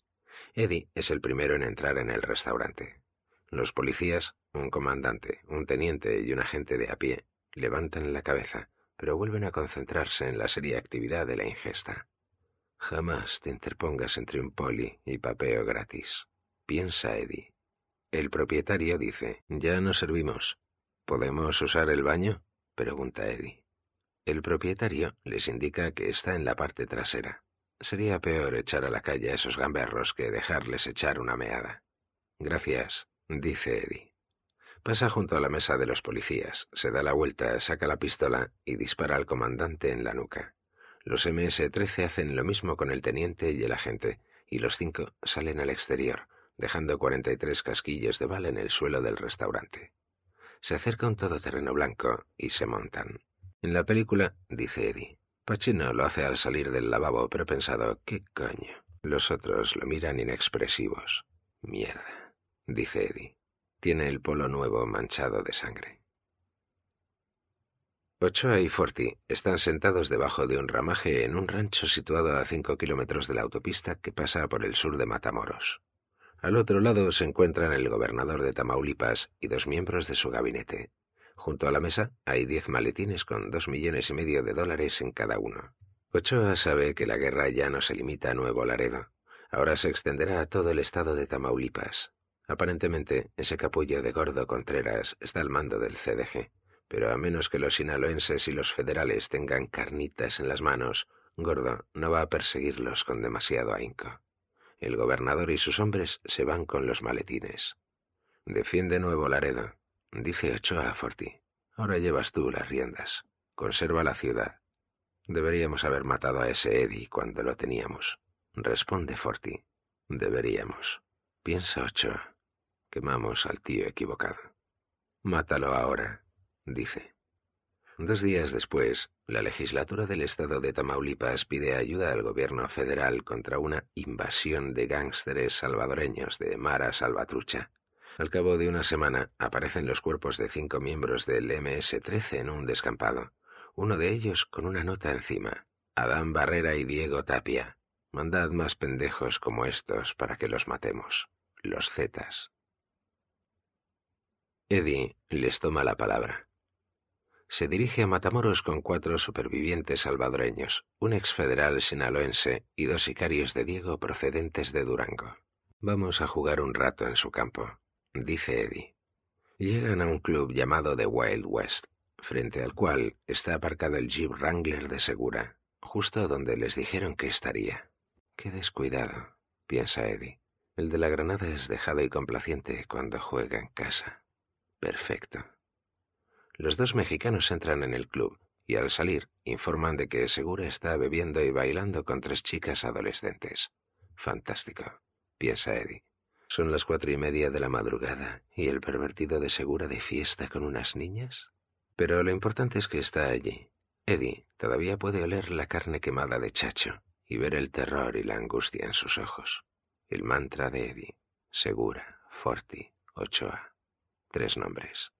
Eddie es el primero en entrar en el restaurante. Los policías, un comandante, un teniente y un agente de a pie, levantan la cabeza, pero vuelven a concentrarse en la seria actividad de la ingesta. Jamás te interpongas entre un poli y papeo gratis, piensa Eddie. El propietario dice, ya nos servimos. ¿Podemos usar el baño? pregunta Eddie. El propietario les indica que está en la parte trasera. Sería peor echar a la calle a esos gamberros que dejarles echar una meada. Gracias, dice Eddie. Pasa junto a la mesa de los policías, se da la vuelta, saca la pistola y dispara al comandante en la nuca. Los MS-13 hacen lo mismo con el teniente y el agente, y los cinco salen al exterior, dejando 43 casquillos de bala en el suelo del restaurante. Se acerca un todoterreno blanco y se montan. En la película, dice Eddie, Pachino lo hace al salir del lavabo, pero pensado, ¿qué coño? Los otros lo miran inexpresivos. Mierda, dice Eddie. Tiene el polo nuevo manchado de sangre. Ochoa y Forti están sentados debajo de un ramaje en un rancho situado a cinco kilómetros de la autopista que pasa por el sur de Matamoros. Al otro lado se encuentran el gobernador de Tamaulipas y dos miembros de su gabinete, Junto a la mesa hay diez maletines con dos millones y medio de dólares en cada uno. Ochoa sabe que la guerra ya no se limita a Nuevo Laredo. Ahora se extenderá a todo el estado de Tamaulipas. Aparentemente, ese capullo de Gordo Contreras está al mando del CDG. Pero a menos que los sinaloenses y los federales tengan carnitas en las manos, Gordo no va a perseguirlos con demasiado ahínco. El gobernador y sus hombres se van con los maletines. Defiende Nuevo Laredo, dice Ochoa a Forti. Ahora llevas tú las riendas. Conserva la ciudad. Deberíamos haber matado a ese Eddie cuando lo teníamos. Responde Forti. Deberíamos. Piensa Ochoa. Quemamos al tío equivocado. Mátalo ahora, dice. Dos días después, la legislatura del estado de Tamaulipas pide ayuda al gobierno federal contra una invasión de gángsteres salvadoreños de Mara Salvatrucha. Al cabo de una semana aparecen los cuerpos de cinco miembros del MS-13 en un descampado, uno de ellos con una nota encima. Adán Barrera y Diego Tapia. Mandad más pendejos como estos para que los matemos. Los Zetas. Eddie les toma la palabra. Se dirige a Matamoros con cuatro supervivientes salvadoreños, un exfederal sinaloense y dos sicarios de Diego procedentes de Durango. Vamos a jugar un rato en su campo dice Eddie. Llegan a un club llamado The Wild West, frente al cual está aparcado el Jeep Wrangler de Segura, justo donde les dijeron que estaría. Qué descuidado, piensa Eddie. El de la granada es dejado y complaciente cuando juega en casa. Perfecto. Los dos mexicanos entran en el club y al salir informan de que Segura está bebiendo y bailando con tres chicas adolescentes. Fantástico, piensa Eddie. Son las cuatro y media de la madrugada y el pervertido de segura de fiesta con unas niñas. Pero lo importante es que está allí. Eddie todavía puede oler la carne quemada de Chacho y ver el terror y la angustia en sus ojos. El mantra de Eddie, Segura, Forti, Ochoa. Tres nombres.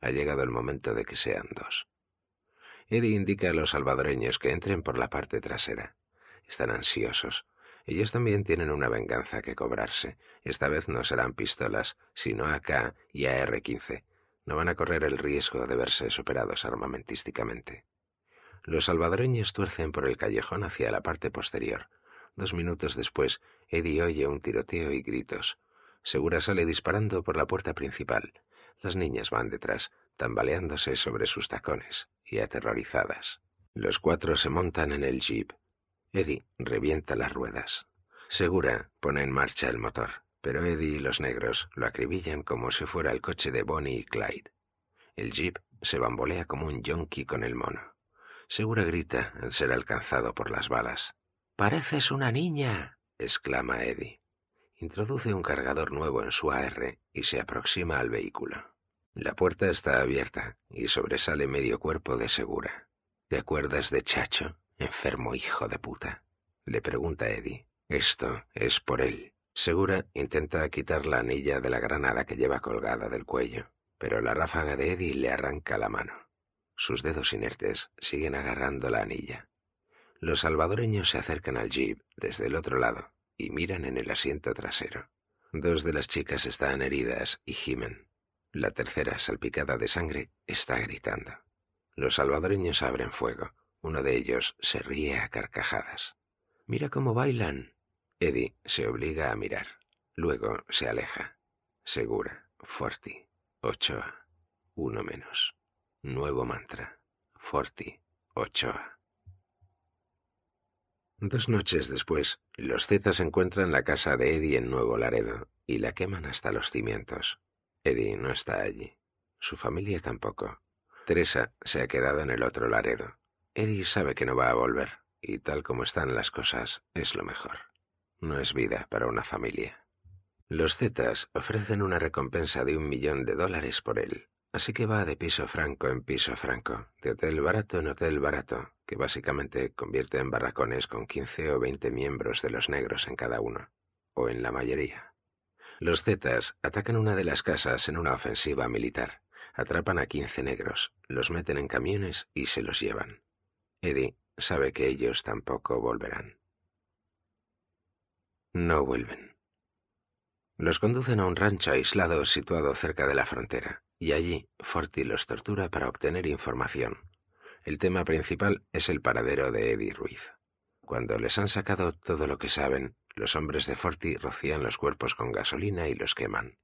Ha llegado el momento de que sean dos. Eddie indica a los salvadoreños que entren por la parte trasera. Están ansiosos, ellos también tienen una venganza que cobrarse. Esta vez no serán pistolas, sino AK y AR-15. No van a correr el riesgo de verse superados armamentísticamente. Los salvadoreños tuercen por el callejón hacia la parte posterior. Dos minutos después, Eddie oye un tiroteo y gritos. Segura sale disparando por la puerta principal. Las niñas van detrás, tambaleándose sobre sus tacones y aterrorizadas. Los cuatro se montan en el jeep, Eddie revienta las ruedas. Segura pone en marcha el motor, pero Eddie y los negros lo acribillan como si fuera el coche de Bonnie y Clyde. El jeep se bambolea como un yonki con el mono. Segura grita al ser alcanzado por las balas. ¡Pareces una niña! exclama Eddie. Introduce un cargador nuevo en su AR y se aproxima al vehículo. La puerta está abierta y sobresale medio cuerpo de Segura. ¿Te acuerdas de Chacho? Enfermo hijo de puta. Le pregunta Eddie. Esto es por él. Segura intenta quitar la anilla de la granada que lleva colgada del cuello, pero la ráfaga de Eddie le arranca la mano. Sus dedos inertes siguen agarrando la anilla. Los salvadoreños se acercan al jeep desde el otro lado y miran en el asiento trasero. Dos de las chicas están heridas y gimen. La tercera, salpicada de sangre, está gritando. Los salvadoreños abren fuego, uno de ellos se ríe a carcajadas. Mira cómo bailan. Eddie se obliga a mirar. Luego se aleja. Segura, Forti, Ochoa, uno menos. Nuevo mantra. Forti, Ochoa. Dos noches después, los Zetas encuentran la casa de Eddie en Nuevo Laredo y la queman hasta los cimientos. Eddie no está allí. Su familia tampoco. Teresa se ha quedado en el otro Laredo. Eddie sabe que no va a volver, y tal como están las cosas, es lo mejor. No es vida para una familia. Los Zetas ofrecen una recompensa de un millón de dólares por él, así que va de piso franco en piso franco, de hotel barato en hotel barato, que básicamente convierte en barracones con 15 o 20 miembros de los negros en cada uno, o en la mayoría. Los Zetas atacan una de las casas en una ofensiva militar, atrapan a 15 negros, los meten en camiones y se los llevan. Eddie sabe que ellos tampoco volverán. No vuelven. Los conducen a un rancho aislado situado cerca de la frontera, y allí Forti los tortura para obtener información. El tema principal es el paradero de Eddie Ruiz. Cuando les han sacado todo lo que saben, los hombres de Forti rocían los cuerpos con gasolina y los queman.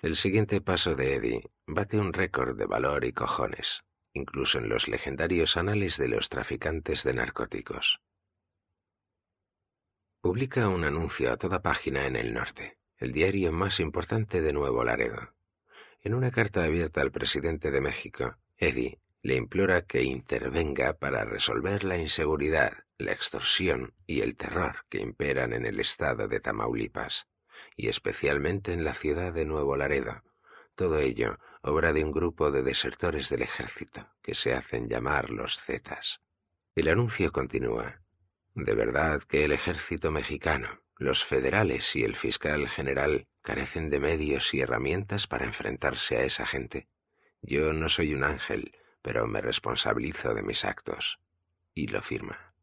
El siguiente paso de Eddie bate un récord de valor y cojones incluso en los legendarios anales de los traficantes de narcóticos. Publica un anuncio a toda página en El Norte, el diario más importante de Nuevo Laredo. En una carta abierta al presidente de México, Eddie le implora que intervenga para resolver la inseguridad, la extorsión y el terror que imperan en el estado de Tamaulipas, y especialmente en la ciudad de Nuevo Laredo, todo ello obra de un grupo de desertores del ejército que se hacen llamar los Zetas. El anuncio continúa. De verdad que el ejército mexicano, los federales y el fiscal general carecen de medios y herramientas para enfrentarse a esa gente. Yo no soy un ángel, pero me responsabilizo de mis actos. Y lo firma.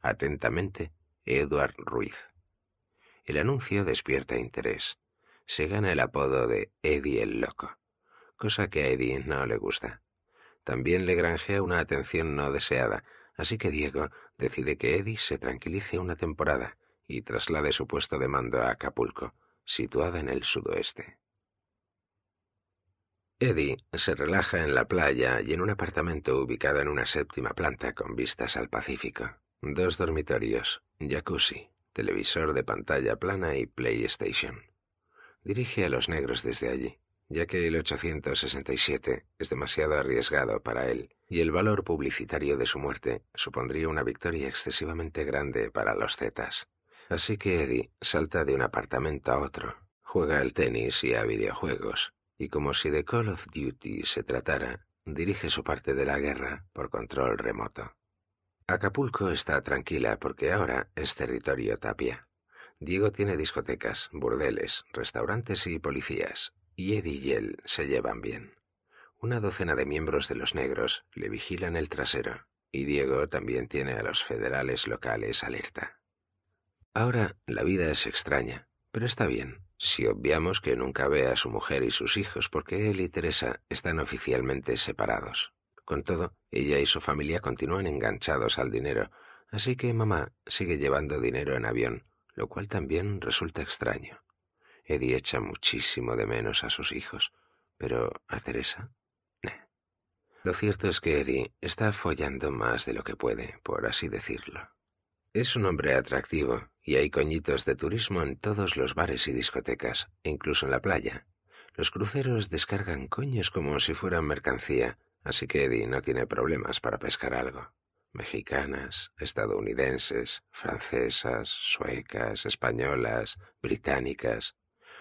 Atentamente, Edward Ruiz. El anuncio despierta interés. Se gana el apodo de Eddie el Loco cosa que a Eddie no le gusta. También le granjea una atención no deseada, así que Diego decide que Eddie se tranquilice una temporada y traslade su puesto de mando a Acapulco, situada en el sudoeste. Eddie se relaja en la playa y en un apartamento ubicado en una séptima planta con vistas al Pacífico. Dos dormitorios, jacuzzi, televisor de pantalla plana y PlayStation. Dirige a los negros desde allí ya que el 867 es demasiado arriesgado para él, y el valor publicitario de su muerte supondría una victoria excesivamente grande para los Zetas. Así que Eddie salta de un apartamento a otro, juega al tenis y a videojuegos, y como si de Call of Duty se tratara, dirige su parte de la guerra por control remoto. Acapulco está tranquila porque ahora es territorio tapia. Diego tiene discotecas, burdeles, restaurantes y policías, y Ed y él se llevan bien. Una docena de miembros de los negros le vigilan el trasero, y Diego también tiene a los federales locales alerta. Ahora la vida es extraña, pero está bien, si obviamos que nunca ve a su mujer y sus hijos porque él y Teresa están oficialmente separados. Con todo, ella y su familia continúan enganchados al dinero, así que mamá sigue llevando dinero en avión, lo cual también resulta extraño. Eddie echa muchísimo de menos a sus hijos, pero a Teresa, No. Lo cierto es que Eddie está follando más de lo que puede, por así decirlo. Es un hombre atractivo y hay coñitos de turismo en todos los bares y discotecas, incluso en la playa. Los cruceros descargan coños como si fueran mercancía, así que Eddie no tiene problemas para pescar algo. Mexicanas, estadounidenses, francesas, suecas, españolas, británicas,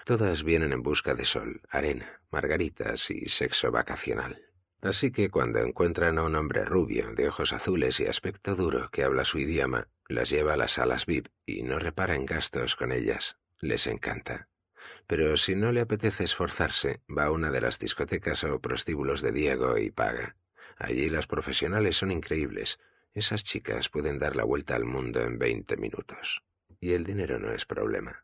Todas vienen en busca de sol, arena, margaritas y sexo vacacional. Así que cuando encuentran a un hombre rubio, de ojos azules y aspecto duro que habla su idioma, las lleva a las salas VIP y no repara en gastos con ellas. Les encanta. Pero si no le apetece esforzarse, va a una de las discotecas o prostíbulos de Diego y paga. Allí las profesionales son increíbles. Esas chicas pueden dar la vuelta al mundo en veinte minutos. Y el dinero no es problema.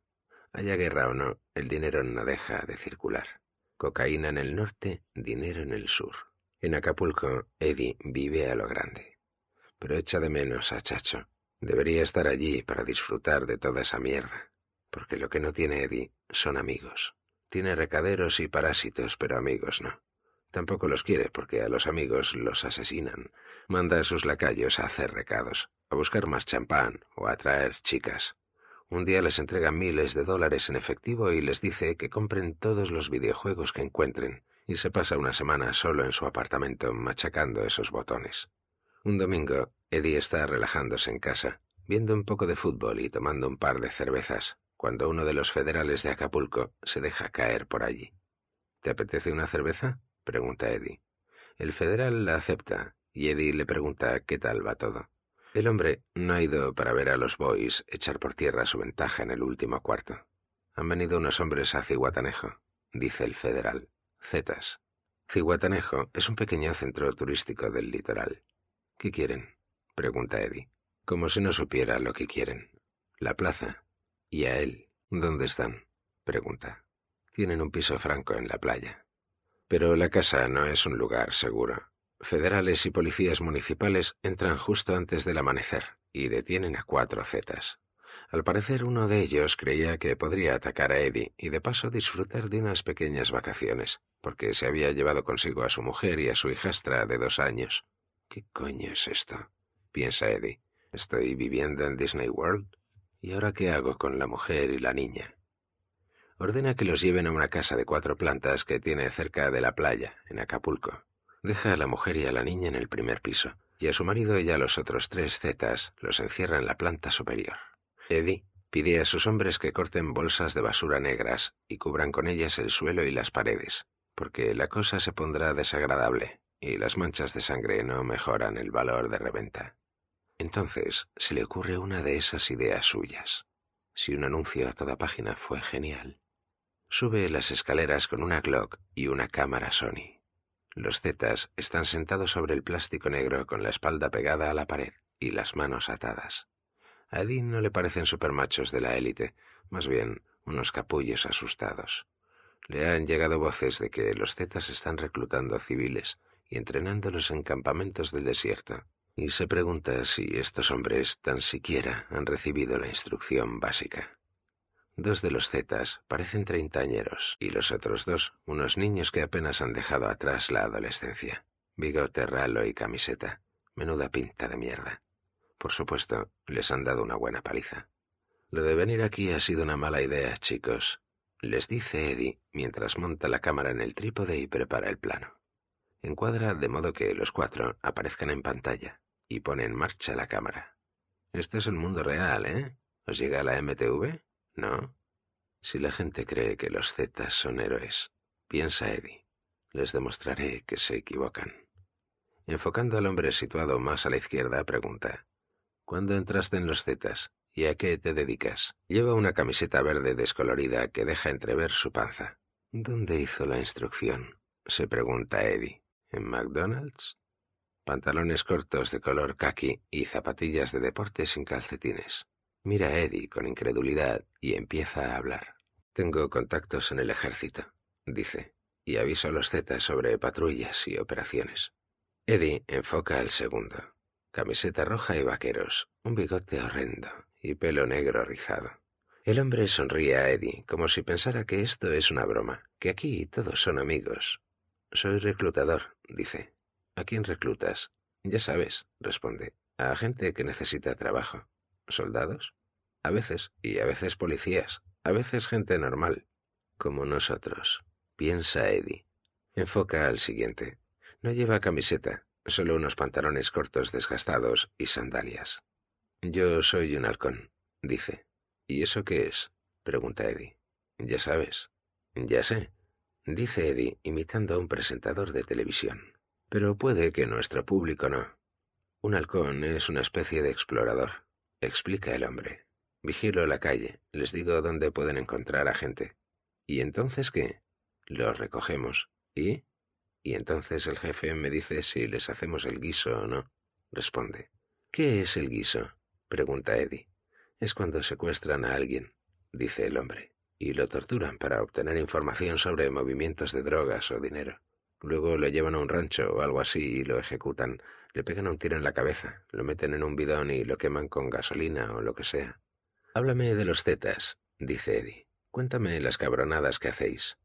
Haya guerra o no, el dinero no deja de circular. Cocaína en el norte, dinero en el sur. En Acapulco, Eddie vive a lo grande. Pero echa de menos a Chacho. Debería estar allí para disfrutar de toda esa mierda. Porque lo que no tiene Eddie son amigos. Tiene recaderos y parásitos, pero amigos no. Tampoco los quiere porque a los amigos los asesinan. Manda a sus lacayos a hacer recados, a buscar más champán o a traer chicas. Un día les entrega miles de dólares en efectivo y les dice que compren todos los videojuegos que encuentren, y se pasa una semana solo en su apartamento machacando esos botones. Un domingo, Eddie está relajándose en casa, viendo un poco de fútbol y tomando un par de cervezas, cuando uno de los federales de Acapulco se deja caer por allí. ¿Te apetece una cerveza? pregunta Eddie. El federal la acepta y Eddie le pregunta qué tal va todo. El hombre no ha ido para ver a los boys echar por tierra su ventaja en el último cuarto. Han venido unos hombres a Ciguatanejo, dice el federal. Zetas. Ciguatanejo es un pequeño centro turístico del litoral. ¿Qué quieren? pregunta Eddie. Como si no supiera lo que quieren. La plaza. ¿Y a él? ¿Dónde están? pregunta. Tienen un piso franco en la playa. Pero la casa no es un lugar seguro. Federales y policías municipales entran justo antes del amanecer y detienen a cuatro zetas. Al parecer uno de ellos creía que podría atacar a Eddie y de paso disfrutar de unas pequeñas vacaciones, porque se había llevado consigo a su mujer y a su hijastra de dos años. ¿Qué coño es esto? piensa Eddie. ¿Estoy viviendo en Disney World? ¿Y ahora qué hago con la mujer y la niña? Ordena que los lleven a una casa de cuatro plantas que tiene cerca de la playa, en Acapulco. Deja a la mujer y a la niña en el primer piso, y a su marido y a los otros tres zetas los encierra en la planta superior. Eddie pide a sus hombres que corten bolsas de basura negras y cubran con ellas el suelo y las paredes, porque la cosa se pondrá desagradable y las manchas de sangre no mejoran el valor de reventa. Entonces se le ocurre una de esas ideas suyas. Si un anuncio a toda página fue genial, sube las escaleras con una Glock y una cámara Sony. Los zetas están sentados sobre el plástico negro con la espalda pegada a la pared y las manos atadas. A no le parecen supermachos de la élite, más bien unos capullos asustados. Le han llegado voces de que los zetas están reclutando civiles y entrenándolos en campamentos del desierto, y se pregunta si estos hombres tan siquiera han recibido la instrucción básica. Dos de los Zetas parecen treintañeros y los otros dos, unos niños que apenas han dejado atrás la adolescencia. Bigote ralo y camiseta. Menuda pinta de mierda. Por supuesto, les han dado una buena paliza. Lo de venir aquí ha sido una mala idea, chicos, les dice Eddie mientras monta la cámara en el trípode y prepara el plano. Encuadra de modo que los cuatro aparezcan en pantalla y pone en marcha la cámara. Este es el mundo real, ¿eh? ¿Os llega la MTV? ¿no? Si la gente cree que los Zetas son héroes, piensa Eddie, les demostraré que se equivocan. Enfocando al hombre situado más a la izquierda, pregunta, ¿Cuándo entraste en los Zetas y a qué te dedicas? Lleva una camiseta verde descolorida que deja entrever su panza. ¿Dónde hizo la instrucción? se pregunta Eddie. ¿En McDonald's? Pantalones cortos de color khaki y zapatillas de deporte sin calcetines. Mira a Eddie con incredulidad y empieza a hablar. Tengo contactos en el ejército, dice, y aviso a los Z sobre patrullas y operaciones. Eddie enfoca al segundo. Camiseta roja y vaqueros, un bigote horrendo y pelo negro rizado. El hombre sonríe a Eddie como si pensara que esto es una broma, que aquí todos son amigos. Soy reclutador, dice. ¿A quién reclutas? Ya sabes, responde. A gente que necesita trabajo soldados, a veces, y a veces policías, a veces gente normal, como nosotros, piensa Eddie. Enfoca al siguiente. No lleva camiseta, solo unos pantalones cortos desgastados y sandalias. Yo soy un halcón, dice. ¿Y eso qué es? pregunta Eddie. Ya sabes. Ya sé, dice Eddie, imitando a un presentador de televisión. Pero puede que nuestro público no. Un halcón es una especie de explorador explica el hombre. Vigilo la calle, les digo dónde pueden encontrar a gente. ¿Y entonces qué? Los recogemos. ¿Y? Y entonces el jefe me dice si les hacemos el guiso o no. Responde. ¿Qué es el guiso? pregunta Eddie. Es cuando secuestran a alguien, dice el hombre, y lo torturan para obtener información sobre movimientos de drogas o dinero. Luego lo llevan a un rancho o algo así y lo ejecutan le pegan un tiro en la cabeza, lo meten en un bidón y lo queman con gasolina o lo que sea. Háblame de los Zetas, dice Eddie. Cuéntame las cabronadas que hacéis.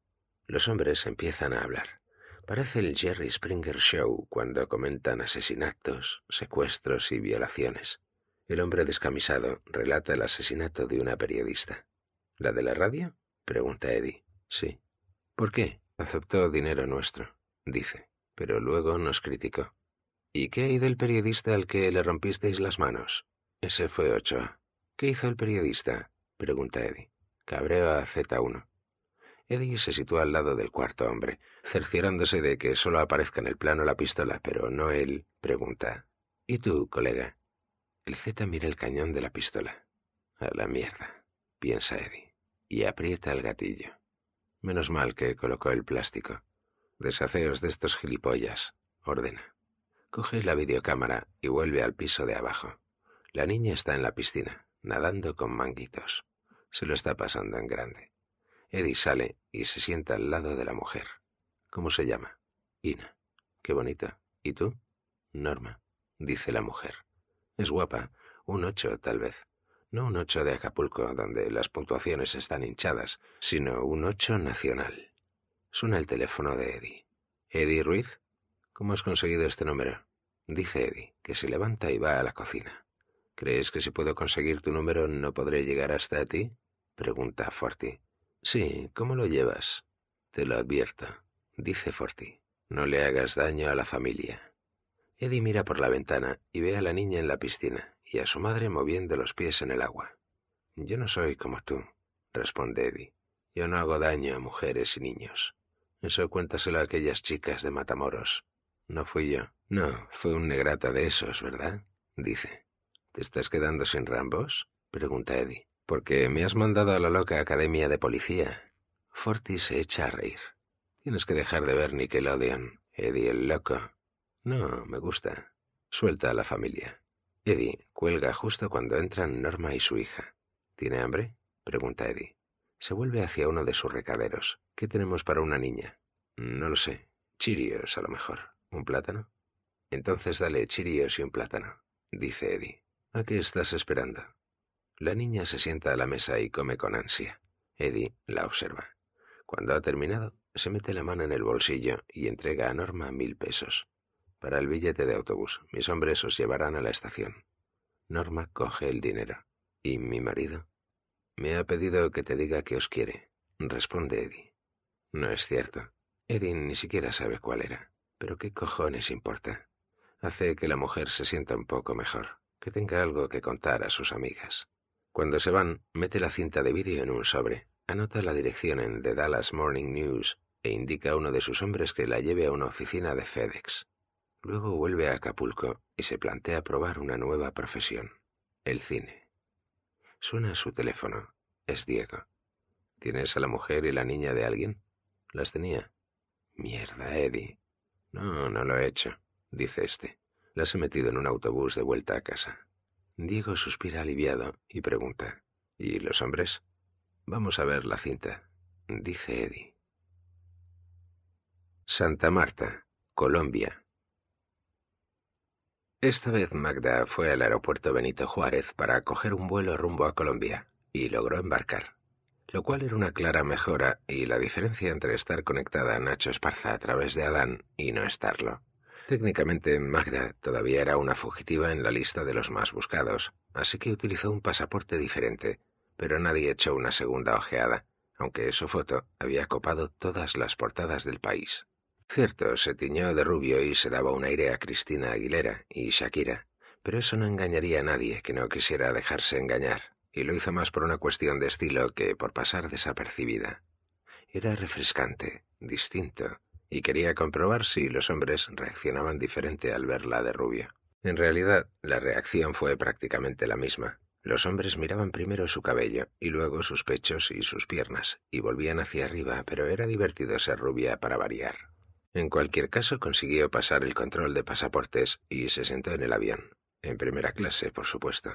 Los hombres empiezan a hablar. Parece el Jerry Springer Show cuando comentan asesinatos, secuestros y violaciones. El hombre descamisado relata el asesinato de una periodista. ¿La de la radio? pregunta Eddie. Sí. ¿Por qué? Aceptó dinero nuestro, dice, pero luego nos criticó. ¿Y qué hay del periodista al que le rompisteis las manos? Ese fue ocho. ¿Qué hizo el periodista? pregunta Eddie. Cabreo a Z1. Eddie se sitúa al lado del cuarto hombre, cerciorándose de que solo aparezca en el plano la pistola, pero no él, pregunta. ¿Y tú, colega? El Z mira el cañón de la pistola. A la mierda, piensa Eddie, y aprieta el gatillo. Menos mal que colocó el plástico. Deshaceos de estos gilipollas, ordena. Coge la videocámara y vuelve al piso de abajo. La niña está en la piscina, nadando con manguitos. Se lo está pasando en grande. Eddie sale y se sienta al lado de la mujer. ¿Cómo se llama? Ina. Qué bonita. ¿Y tú? Norma, dice la mujer. Es guapa, un ocho tal vez. No un ocho de Acapulco, donde las puntuaciones están hinchadas, sino un ocho nacional. Suena el teléfono de Eddie. Eddie Ruiz, ¿Cómo has conseguido este número? Dice Eddie, que se levanta y va a la cocina. ¿Crees que si puedo conseguir tu número no podré llegar hasta ti? Pregunta Forty. Sí, ¿cómo lo llevas? Te lo advierto, dice Forty. No le hagas daño a la familia. Eddie mira por la ventana y ve a la niña en la piscina y a su madre moviendo los pies en el agua. Yo no soy como tú, responde Eddie. Yo no hago daño a mujeres y niños. Eso cuéntaselo a aquellas chicas de Matamoros no fui yo. No, fue un negrata de esos, ¿verdad? Dice. ¿Te estás quedando sin Rambos? Pregunta Eddie. Porque me has mandado a la loca academia de policía. Forty se echa a reír. Tienes que dejar de ver ni que Nickelodeon. Eddie el loco. No, me gusta. Suelta a la familia. Eddie cuelga justo cuando entran Norma y su hija. ¿Tiene hambre? pregunta Eddie. Se vuelve hacia uno de sus recaderos. ¿Qué tenemos para una niña? No lo sé. Chirios, a lo mejor. ¿Un plátano? Entonces dale chiríos y un plátano, dice Eddie. ¿A qué estás esperando? La niña se sienta a la mesa y come con ansia. Eddie la observa. Cuando ha terminado, se mete la mano en el bolsillo y entrega a Norma mil pesos. Para el billete de autobús, mis hombres os llevarán a la estación. Norma coge el dinero. ¿Y mi marido? Me ha pedido que te diga que os quiere, responde Eddie. No es cierto. Eddie ni siquiera sabe cuál era. Pero qué cojones importa. Hace que la mujer se sienta un poco mejor, que tenga algo que contar a sus amigas. Cuando se van, mete la cinta de vídeo en un sobre, anota la dirección en The Dallas Morning News e indica a uno de sus hombres que la lleve a una oficina de FedEx. Luego vuelve a Acapulco y se plantea probar una nueva profesión, el cine. Suena su teléfono. Es Diego. ¿Tienes a la mujer y la niña de alguien? Las tenía. Mierda, Eddie. No, no lo he hecho, dice este. Las he metido en un autobús de vuelta a casa. Diego suspira aliviado y pregunta: ¿Y los hombres? Vamos a ver la cinta, dice Eddie. Santa Marta, Colombia. Esta vez Magda fue al aeropuerto Benito Juárez para coger un vuelo rumbo a Colombia y logró embarcar lo cual era una clara mejora y la diferencia entre estar conectada a Nacho Esparza a través de Adán y no estarlo. Técnicamente, Magda todavía era una fugitiva en la lista de los más buscados, así que utilizó un pasaporte diferente, pero nadie echó una segunda ojeada, aunque su foto había copado todas las portadas del país. Cierto, se tiñó de rubio y se daba un aire a Cristina Aguilera y Shakira, pero eso no engañaría a nadie que no quisiera dejarse engañar y lo hizo más por una cuestión de estilo que por pasar desapercibida. Era refrescante, distinto, y quería comprobar si los hombres reaccionaban diferente al verla de rubia. En realidad, la reacción fue prácticamente la misma. Los hombres miraban primero su cabello y luego sus pechos y sus piernas, y volvían hacia arriba, pero era divertido ser rubia para variar. En cualquier caso, consiguió pasar el control de pasaportes y se sentó en el avión. En primera clase, por supuesto.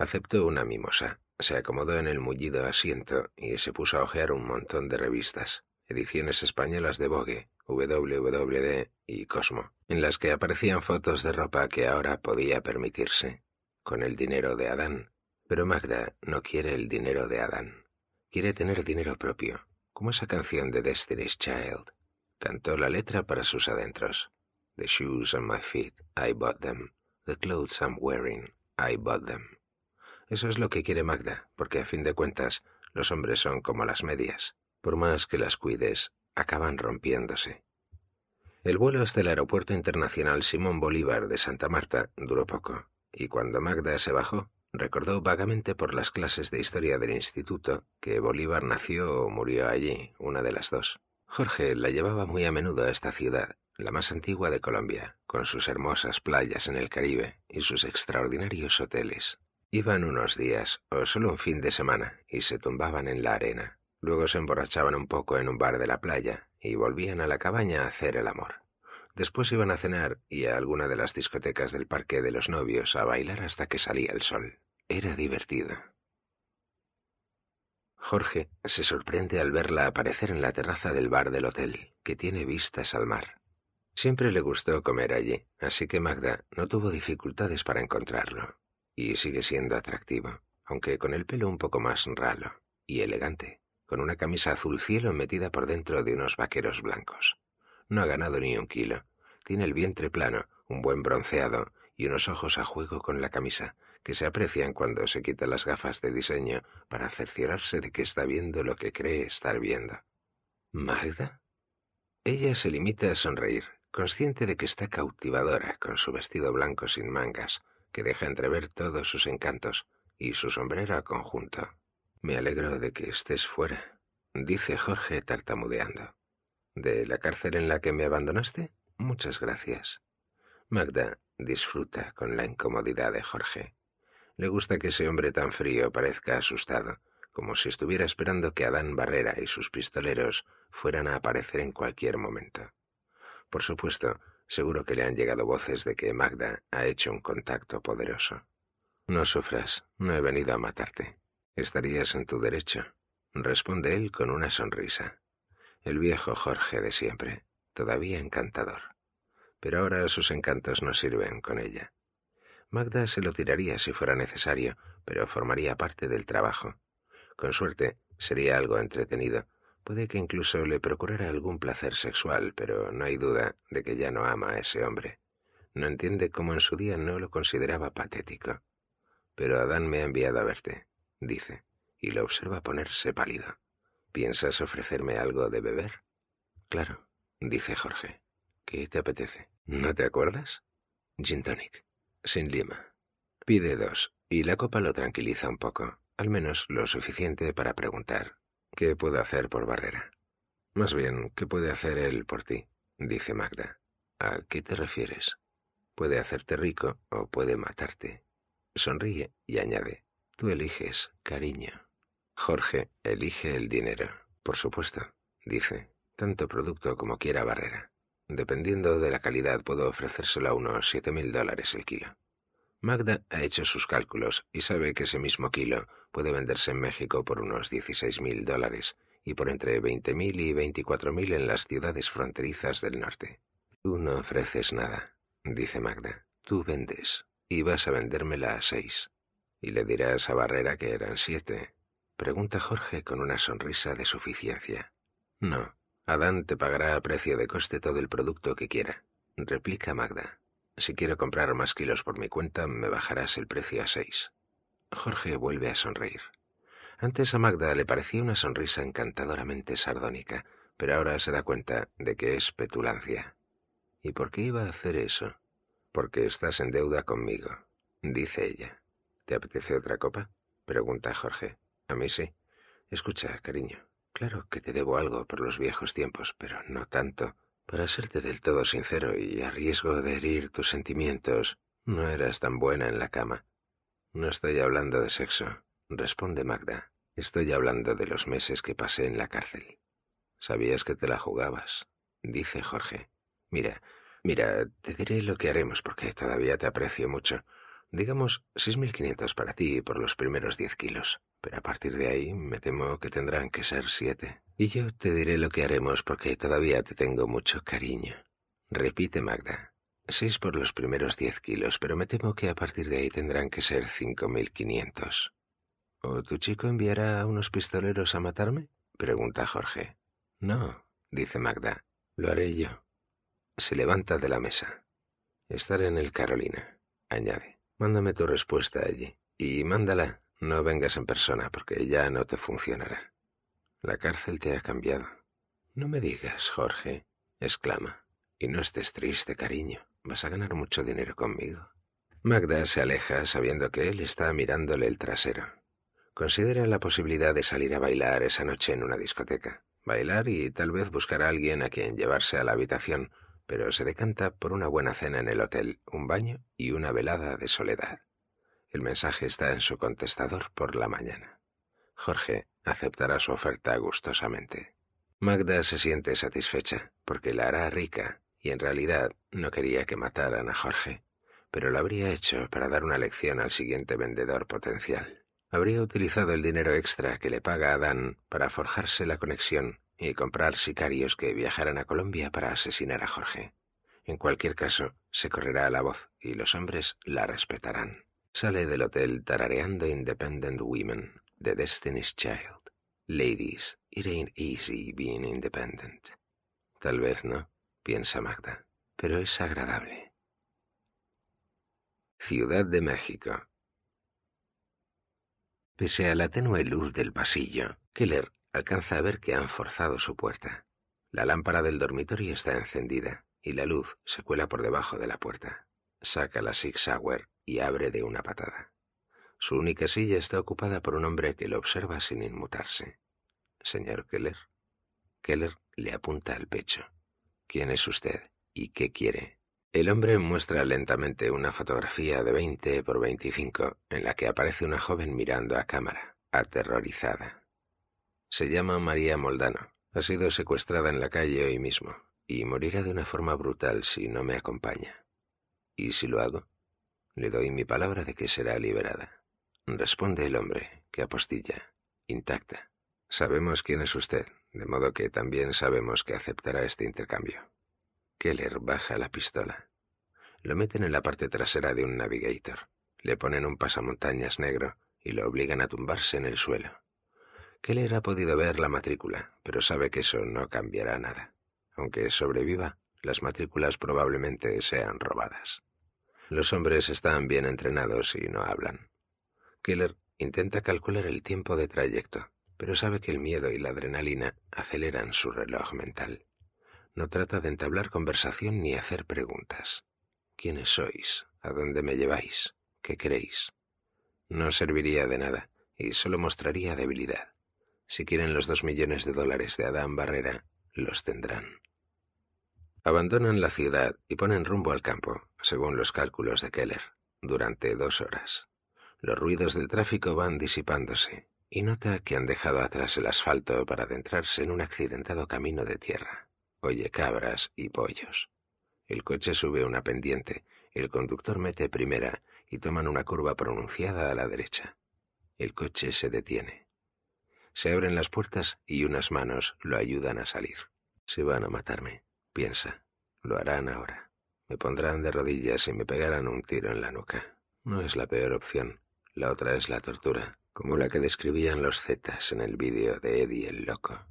Aceptó una mimosa, se acomodó en el mullido asiento y se puso a hojear un montón de revistas, ediciones españolas de Vogue, WWD y Cosmo, en las que aparecían fotos de ropa que ahora podía permitirse, con el dinero de Adán. Pero Magda no quiere el dinero de Adán, quiere tener dinero propio, como esa canción de Destiny's Child. Cantó la letra para sus adentros. The shoes on my feet, I bought them. The clothes I'm wearing, I bought them. Eso es lo que quiere Magda, porque a fin de cuentas los hombres son como las medias. Por más que las cuides, acaban rompiéndose. El vuelo hasta el Aeropuerto Internacional Simón Bolívar de Santa Marta duró poco, y cuando Magda se bajó, recordó vagamente por las clases de historia del instituto que Bolívar nació o murió allí, una de las dos. Jorge la llevaba muy a menudo a esta ciudad, la más antigua de Colombia, con sus hermosas playas en el Caribe y sus extraordinarios hoteles, Iban unos días, o solo un fin de semana, y se tumbaban en la arena. Luego se emborrachaban un poco en un bar de la playa y volvían a la cabaña a hacer el amor. Después iban a cenar y a alguna de las discotecas del Parque de los Novios a bailar hasta que salía el sol. Era divertido. Jorge se sorprende al verla aparecer en la terraza del bar del hotel, que tiene vistas al mar. Siempre le gustó comer allí, así que Magda no tuvo dificultades para encontrarlo y sigue siendo atractiva, aunque con el pelo un poco más ralo y elegante, con una camisa azul cielo metida por dentro de unos vaqueros blancos. No ha ganado ni un kilo. Tiene el vientre plano, un buen bronceado y unos ojos a juego con la camisa, que se aprecian cuando se quita las gafas de diseño para cerciorarse de que está viendo lo que cree estar viendo. ¿Magda? Ella se limita a sonreír, consciente de que está cautivadora con su vestido blanco sin mangas, que deja entrever todos sus encantos y su sombrero a conjunto. Me alegro de que estés fuera, dice Jorge tartamudeando. ¿De la cárcel en la que me abandonaste? Muchas gracias. Magda disfruta con la incomodidad de Jorge. Le gusta que ese hombre tan frío parezca asustado, como si estuviera esperando que Adán Barrera y sus pistoleros fueran a aparecer en cualquier momento. Por supuesto, Seguro que le han llegado voces de que Magda ha hecho un contacto poderoso. No sufras, no he venido a matarte. Estarías en tu derecho, responde él con una sonrisa. El viejo Jorge de siempre, todavía encantador. Pero ahora sus encantos no sirven con ella. Magda se lo tiraría si fuera necesario, pero formaría parte del trabajo. Con suerte, sería algo entretenido, Puede que incluso le procurara algún placer sexual, pero no hay duda de que ya no ama a ese hombre. No entiende cómo en su día no lo consideraba patético. Pero Adán me ha enviado a verte, dice, y lo observa ponerse pálido. ¿Piensas ofrecerme algo de beber? Claro, dice Jorge. ¿Qué te apetece? ¿No te acuerdas? Gin tonic, sin lima. Pide dos, y la copa lo tranquiliza un poco, al menos lo suficiente para preguntar ¿Qué puedo hacer por Barrera? Más bien, ¿qué puede hacer él por ti? dice Magda. ¿A qué te refieres? Puede hacerte rico o puede matarte. Sonríe y añade, tú eliges, cariño. Jorge elige el dinero, por supuesto, dice, tanto producto como quiera Barrera. Dependiendo de la calidad puedo ofrecérselo a unos siete mil dólares el kilo. Magda ha hecho sus cálculos y sabe que ese mismo kilo puede venderse en México por unos mil dólares y por entre mil y mil en las ciudades fronterizas del norte. Tú no ofreces nada, dice Magda. Tú vendes y vas a vendérmela a seis. Y le dirás a Barrera que eran siete. Pregunta Jorge con una sonrisa de suficiencia. No, Adán te pagará a precio de coste todo el producto que quiera, replica Magda. Si quiero comprar más kilos por mi cuenta, me bajarás el precio a seis. Jorge vuelve a sonreír. Antes a Magda le parecía una sonrisa encantadoramente sardónica, pero ahora se da cuenta de que es petulancia. ¿Y por qué iba a hacer eso? Porque estás en deuda conmigo, dice ella. ¿Te apetece otra copa? pregunta Jorge. A mí sí. Escucha, cariño. Claro que te debo algo por los viejos tiempos, pero no tanto. Para serte del todo sincero y a riesgo de herir tus sentimientos, no eras tan buena en la cama. No estoy hablando de sexo, responde Magda. Estoy hablando de los meses que pasé en la cárcel. Sabías que te la jugabas, dice Jorge. Mira, mira, te diré lo que haremos porque todavía te aprecio mucho. Digamos seis quinientos para ti por los primeros diez kilos. Pero a partir de ahí me temo que tendrán que ser siete. Y yo te diré lo que haremos porque todavía te tengo mucho cariño. Repite, Magda. Seis por los primeros diez kilos, pero me temo que a partir de ahí tendrán que ser cinco mil quinientos. ¿O tu chico enviará a unos pistoleros a matarme? pregunta Jorge. No, dice Magda. Lo haré yo. Se levanta de la mesa. «Estaré en el Carolina, añade. Mándame tu respuesta allí. Y mándala, no vengas en persona porque ya no te funcionará. La cárcel te ha cambiado. No me digas, Jorge, exclama. Y no estés triste, cariño. Vas a ganar mucho dinero conmigo. Magda se aleja sabiendo que él está mirándole el trasero. Considera la posibilidad de salir a bailar esa noche en una discoteca. Bailar y tal vez buscar a alguien a quien llevarse a la habitación, pero se decanta por una buena cena en el hotel, un baño y una velada de soledad. El mensaje está en su contestador por la mañana. Jorge aceptará su oferta gustosamente. Magda se siente satisfecha porque la hará rica y en realidad no quería que mataran a Jorge, pero lo habría hecho para dar una lección al siguiente vendedor potencial. Habría utilizado el dinero extra que le paga a Dan para forjarse la conexión y comprar sicarios que viajaran a Colombia para asesinar a Jorge. En cualquier caso, se correrá a la voz y los hombres la respetarán. Sale del hotel tarareando Independent Women de Destiny's Child. Ladies, it ain't easy being independent. Tal vez no, piensa Magda, pero es agradable. Ciudad de México. Pese a la tenue luz del pasillo, Keller alcanza a ver que han forzado su puerta. La lámpara del dormitorio está encendida y la luz se cuela por debajo de la puerta saca la Six Hour y abre de una patada. Su única silla está ocupada por un hombre que lo observa sin inmutarse. Señor Keller. Keller le apunta al pecho. ¿Quién es usted y qué quiere? El hombre muestra lentamente una fotografía de 20 por 25 en la que aparece una joven mirando a cámara, aterrorizada. Se llama María Moldano. Ha sido secuestrada en la calle hoy mismo y morirá de una forma brutal si no me acompaña. ¿Y si lo hago? Le doy mi palabra de que será liberada. Responde el hombre, que apostilla, intacta. Sabemos quién es usted, de modo que también sabemos que aceptará este intercambio. Keller baja la pistola. Lo meten en la parte trasera de un Navigator. Le ponen un pasamontañas negro y lo obligan a tumbarse en el suelo. Keller ha podido ver la matrícula, pero sabe que eso no cambiará nada. Aunque sobreviva, las matrículas probablemente sean robadas. Los hombres están bien entrenados y no hablan. Keller intenta calcular el tiempo de trayecto, pero sabe que el miedo y la adrenalina aceleran su reloj mental. No trata de entablar conversación ni hacer preguntas. ¿Quiénes sois? ¿A dónde me lleváis? ¿Qué queréis? No serviría de nada y solo mostraría debilidad. Si quieren los dos millones de dólares de Adán Barrera, los tendrán. Abandonan la ciudad y ponen rumbo al campo, según los cálculos de Keller, durante dos horas. Los ruidos del tráfico van disipándose y nota que han dejado atrás el asfalto para adentrarse en un accidentado camino de tierra. Oye cabras y pollos. El coche sube una pendiente, el conductor mete primera y toman una curva pronunciada a la derecha. El coche se detiene. Se abren las puertas y unas manos lo ayudan a salir. Se van a matarme piensa. Lo harán ahora. Me pondrán de rodillas y me pegarán un tiro en la nuca. No es la peor opción. La otra es la tortura, como la que describían los Zetas en el vídeo de Eddie el Loco.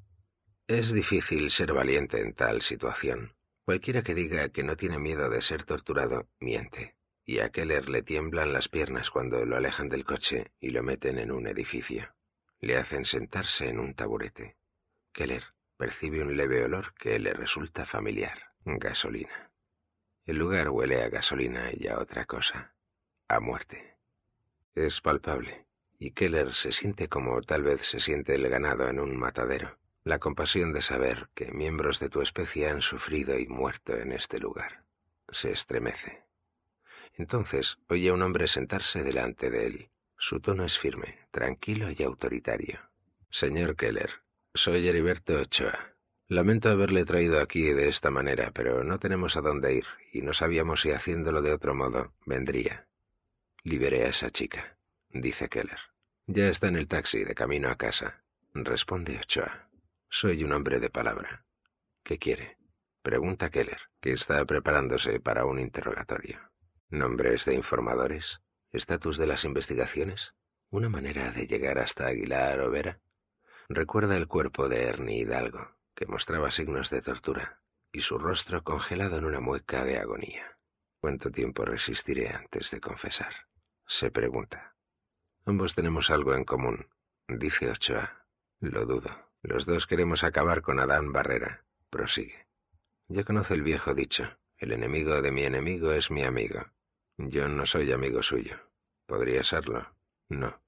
Es difícil ser valiente en tal situación. Cualquiera que diga que no tiene miedo de ser torturado, miente. Y a Keller le tiemblan las piernas cuando lo alejan del coche y lo meten en un edificio. Le hacen sentarse en un taburete. Keller Percibe un leve olor que le resulta familiar, gasolina. El lugar huele a gasolina y a otra cosa, a muerte. Es palpable, y Keller se siente como tal vez se siente el ganado en un matadero, la compasión de saber que miembros de tu especie han sufrido y muerto en este lugar. Se estremece. Entonces oye a un hombre sentarse delante de él. Su tono es firme, tranquilo y autoritario. Señor Keller, soy Heriberto Ochoa. Lamento haberle traído aquí de esta manera, pero no tenemos a dónde ir y no sabíamos si haciéndolo de otro modo vendría. Liberé a esa chica, dice Keller. Ya está en el taxi de camino a casa, responde Ochoa. Soy un hombre de palabra. ¿Qué quiere? Pregunta Keller, que está preparándose para un interrogatorio. ¿Nombres de informadores? ¿Estatus de las investigaciones? ¿Una manera de llegar hasta Aguilar o Vera? recuerda el cuerpo de Ernie Hidalgo, que mostraba signos de tortura, y su rostro congelado en una mueca de agonía. ¿Cuánto tiempo resistiré antes de confesar? se pregunta. Ambos tenemos algo en común, dice Ochoa. Lo dudo. Los dos queremos acabar con Adán Barrera, prosigue. Ya conoce el viejo dicho, el enemigo de mi enemigo es mi amigo. Yo no soy amigo suyo. ¿Podría serlo? No.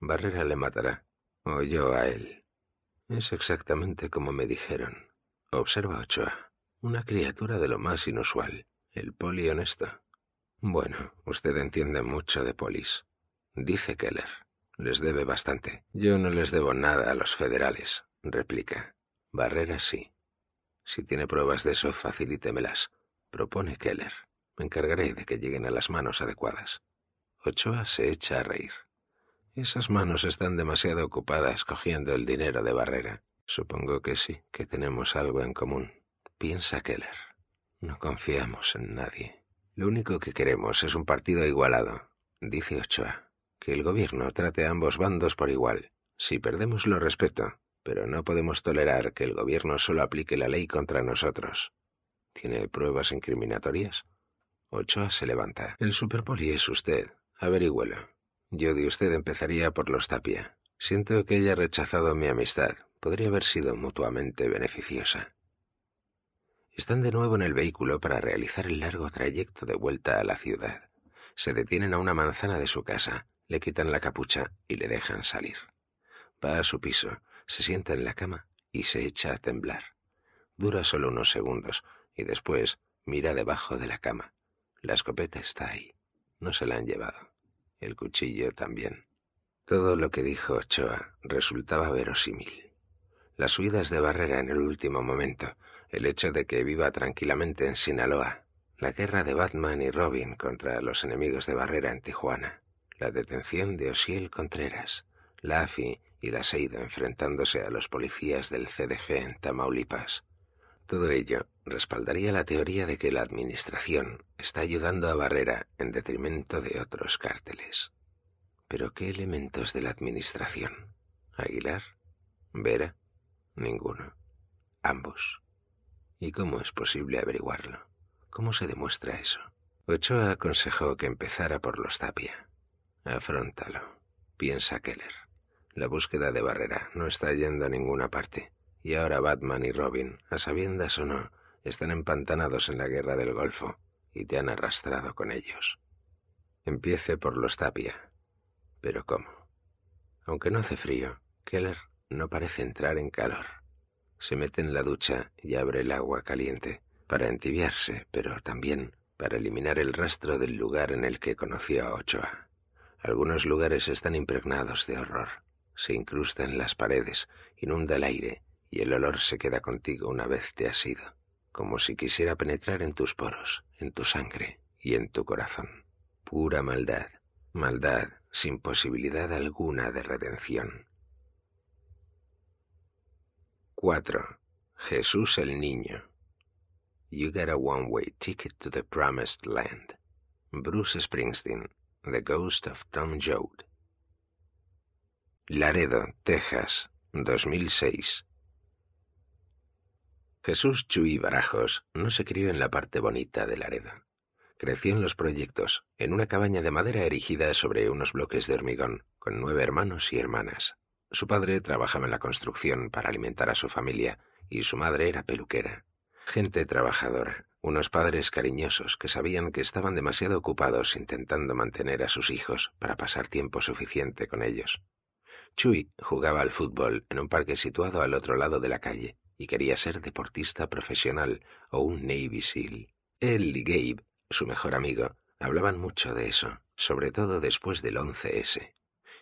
Barrera le matará, yo a él. Es exactamente como me dijeron. Observa Ochoa. Una criatura de lo más inusual. El poli honesto. Bueno, usted entiende mucho de polis. Dice Keller. Les debe bastante. Yo no les debo nada a los federales, replica. Barrera sí. Si tiene pruebas de eso, facilítemelas, propone Keller. Me encargaré de que lleguen a las manos adecuadas. Ochoa se echa a reír. Esas manos están demasiado ocupadas cogiendo el dinero de Barrera. Supongo que sí, que tenemos algo en común. Piensa Keller. No confiamos en nadie. Lo único que queremos es un partido igualado, dice Ochoa. Que el gobierno trate a ambos bandos por igual. Si perdemos lo respeto, pero no podemos tolerar que el gobierno solo aplique la ley contra nosotros. ¿Tiene pruebas incriminatorias? Ochoa se levanta. El superpoli es usted. Averígüelo. Yo de usted empezaría por los Tapia. Siento que haya rechazado mi amistad. Podría haber sido mutuamente beneficiosa. Están de nuevo en el vehículo para realizar el largo trayecto de vuelta a la ciudad. Se detienen a una manzana de su casa, le quitan la capucha y le dejan salir. Va a su piso, se sienta en la cama y se echa a temblar. Dura solo unos segundos y después mira debajo de la cama. La escopeta está ahí. No se la han llevado el cuchillo también. Todo lo que dijo Ochoa resultaba verosímil. Las huidas de Barrera en el último momento, el hecho de que viva tranquilamente en Sinaloa, la guerra de Batman y Robin contra los enemigos de Barrera en Tijuana, la detención de Osiel Contreras, la AFI y la SEIDO enfrentándose a los policías del CDF en Tamaulipas. Todo ello respaldaría la teoría de que la Administración está ayudando a Barrera en detrimento de otros cárteles. Pero ¿qué elementos de la Administración? ¿Aguilar? ¿Vera? Ninguno. Ambos. ¿Y cómo es posible averiguarlo? ¿Cómo se demuestra eso? Ochoa aconsejó que empezara por los tapia. Afrontalo. piensa Keller. La búsqueda de Barrera no está yendo a ninguna parte, y ahora Batman y Robin, a sabiendas o no, están empantanados en la guerra del Golfo y te han arrastrado con ellos. Empiece por los tapia. Pero ¿cómo? Aunque no hace frío, Keller no parece entrar en calor. Se mete en la ducha y abre el agua caliente para entibiarse, pero también para eliminar el rastro del lugar en el que conoció a Ochoa. Algunos lugares están impregnados de horror. Se en las paredes, inunda el aire y el olor se queda contigo una vez te has ido como si quisiera penetrar en tus poros, en tu sangre y en tu corazón. Pura maldad, maldad sin posibilidad alguna de redención. 4. Jesús el Niño. You got a one-way ticket to the promised land. Bruce Springsteen, The Ghost of Tom Joad. Laredo, Texas, 2006. Jesús Chuy Barajos no se crió en la parte bonita de Laredo. Creció en los proyectos, en una cabaña de madera erigida sobre unos bloques de hormigón, con nueve hermanos y hermanas. Su padre trabajaba en la construcción para alimentar a su familia y su madre era peluquera. Gente trabajadora, unos padres cariñosos que sabían que estaban demasiado ocupados intentando mantener a sus hijos para pasar tiempo suficiente con ellos. Chuy jugaba al fútbol en un parque situado al otro lado de la calle, y quería ser deportista profesional o un Navy SEAL. Él y Gabe, su mejor amigo, hablaban mucho de eso, sobre todo después del 11S.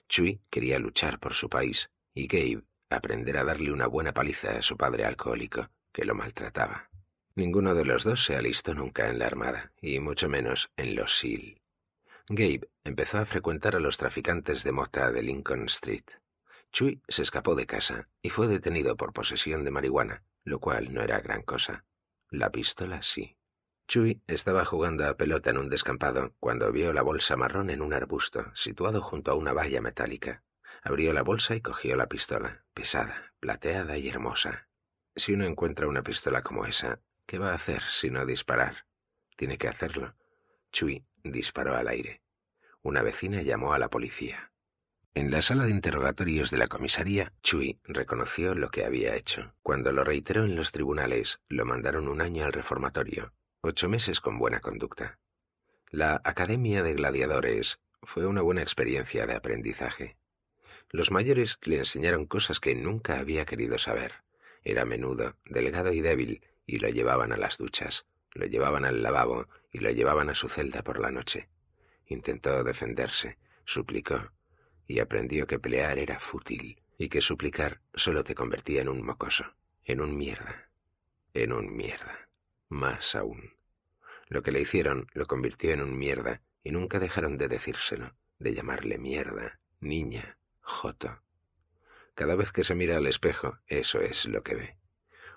Chui quería luchar por su país y Gabe aprender a darle una buena paliza a su padre alcohólico, que lo maltrataba. Ninguno de los dos se alistó nunca en la Armada, y mucho menos en los SEAL. Gabe empezó a frecuentar a los traficantes de mota de Lincoln Street. Chui se escapó de casa y fue detenido por posesión de marihuana, lo cual no era gran cosa. La pistola sí. Chui estaba jugando a pelota en un descampado cuando vio la bolsa marrón en un arbusto, situado junto a una valla metálica. Abrió la bolsa y cogió la pistola, pesada, plateada y hermosa. Si uno encuentra una pistola como esa, ¿qué va a hacer si no disparar? Tiene que hacerlo. Chui disparó al aire. Una vecina llamó a la policía. En la sala de interrogatorios de la comisaría, Chui reconoció lo que había hecho. Cuando lo reiteró en los tribunales, lo mandaron un año al reformatorio, ocho meses con buena conducta. La Academia de Gladiadores fue una buena experiencia de aprendizaje. Los mayores le enseñaron cosas que nunca había querido saber. Era menudo, delgado y débil, y lo llevaban a las duchas, lo llevaban al lavabo y lo llevaban a su celda por la noche. Intentó defenderse, suplicó, y aprendió que pelear era fútil y que suplicar solo te convertía en un mocoso, en un mierda, en un mierda, más aún. Lo que le hicieron lo convirtió en un mierda y nunca dejaron de decírselo, de llamarle mierda, niña, joto. Cada vez que se mira al espejo, eso es lo que ve.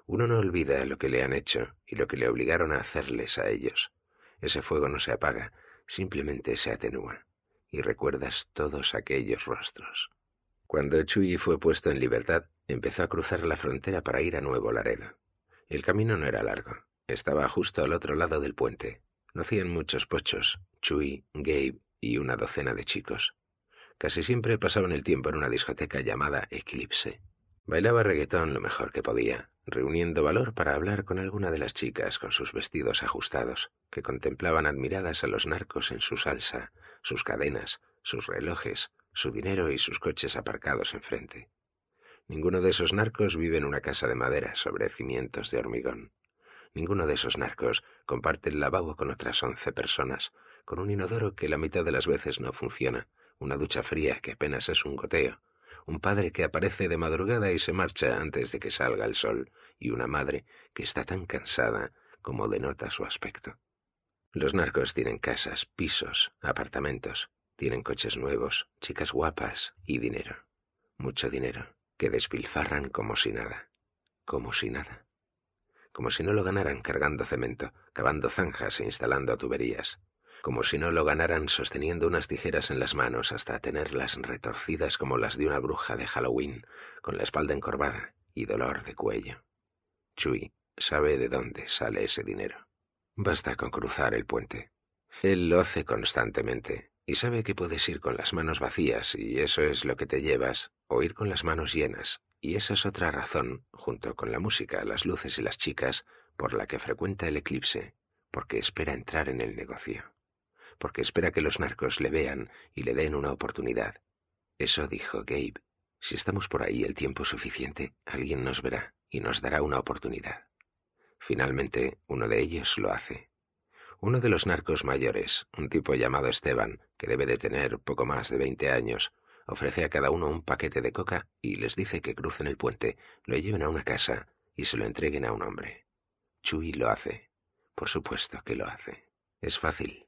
Uno no olvida lo que le han hecho y lo que le obligaron a hacerles a ellos. Ese fuego no se apaga, simplemente se atenúa y recuerdas todos aquellos rostros. Cuando Chuy fue puesto en libertad, empezó a cruzar la frontera para ir a Nuevo Laredo. El camino no era largo. Estaba justo al otro lado del puente. No hacían muchos pochos, Chuy, Gabe y una docena de chicos. Casi siempre pasaban el tiempo en una discoteca llamada Eclipse. Bailaba reggaetón lo mejor que podía, reuniendo valor para hablar con alguna de las chicas con sus vestidos ajustados, que contemplaban admiradas a los narcos en su salsa, sus cadenas, sus relojes, su dinero y sus coches aparcados enfrente. Ninguno de esos narcos vive en una casa de madera sobre cimientos de hormigón. Ninguno de esos narcos comparte el lavabo con otras once personas, con un inodoro que la mitad de las veces no funciona, una ducha fría que apenas es un goteo, un padre que aparece de madrugada y se marcha antes de que salga el sol, y una madre que está tan cansada como denota su aspecto. Los narcos tienen casas, pisos, apartamentos, tienen coches nuevos, chicas guapas y dinero. Mucho dinero, que despilfarran como si nada. Como si nada. Como si no lo ganaran cargando cemento, cavando zanjas e instalando tuberías. Como si no lo ganaran sosteniendo unas tijeras en las manos hasta tenerlas retorcidas como las de una bruja de Halloween, con la espalda encorvada y dolor de cuello. Chui sabe de dónde sale ese dinero. Basta con cruzar el puente. Él lo hace constantemente y sabe que puedes ir con las manos vacías y eso es lo que te llevas, o ir con las manos llenas. Y esa es otra razón, junto con la música, las luces y las chicas, por la que frecuenta el eclipse, porque espera entrar en el negocio, porque espera que los narcos le vean y le den una oportunidad. Eso dijo Gabe. Si estamos por ahí el tiempo suficiente, alguien nos verá y nos dará una oportunidad. Finalmente, uno de ellos lo hace. Uno de los narcos mayores, un tipo llamado Esteban, que debe de tener poco más de veinte años, ofrece a cada uno un paquete de coca y les dice que crucen el puente, lo lleven a una casa y se lo entreguen a un hombre. Chuy lo hace. Por supuesto que lo hace. Es fácil.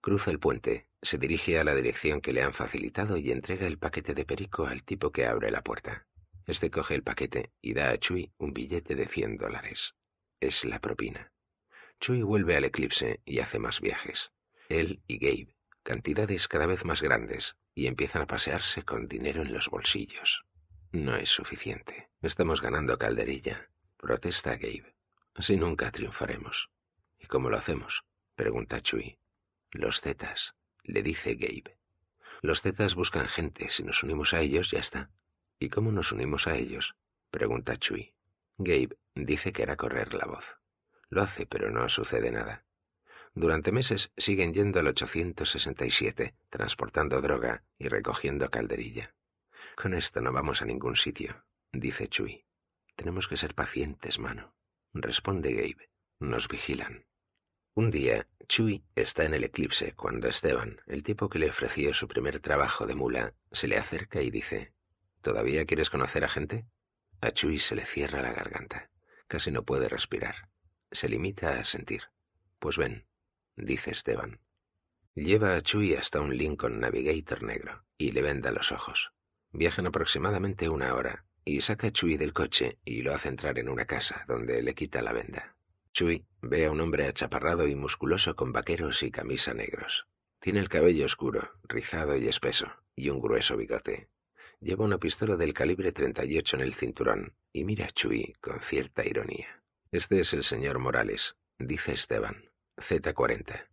Cruza el puente, se dirige a la dirección que le han facilitado y entrega el paquete de perico al tipo que abre la puerta. Este coge el paquete y da a Chuy un billete de cien dólares es la propina. Chui vuelve al eclipse y hace más viajes. Él y Gabe, cantidades cada vez más grandes, y empiezan a pasearse con dinero en los bolsillos. No es suficiente. Estamos ganando calderilla. Protesta Gabe. Así nunca triunfaremos. ¿Y cómo lo hacemos? Pregunta Chui. Los Zetas, le dice Gabe. Los Zetas buscan gente. Si nos unimos a ellos, ya está. ¿Y cómo nos unimos a ellos? Pregunta Chui. Gabe Dice que hará correr la voz. Lo hace, pero no sucede nada. Durante meses siguen yendo al 867, transportando droga y recogiendo calderilla. Con esto no vamos a ningún sitio, dice Chui. Tenemos que ser pacientes, mano. Responde Gabe. Nos vigilan. Un día, Chui está en el eclipse cuando Esteban, el tipo que le ofreció su primer trabajo de mula, se le acerca y dice, ¿Todavía quieres conocer a gente? A Chui se le cierra la garganta. Casi no puede respirar. Se limita a sentir. Pues ven, dice Esteban. Lleva a Chuy hasta un Lincoln Navigator negro y le venda los ojos. Viajan aproximadamente una hora y saca a Chuy del coche y lo hace entrar en una casa donde le quita la venda. Chuy ve a un hombre achaparrado y musculoso con vaqueros y camisa negros. Tiene el cabello oscuro, rizado y espeso, y un grueso bigote. Lleva una pistola del calibre 38 en el cinturón y mira a Chuy con cierta ironía. Este es el señor Morales, dice Esteban. Z40.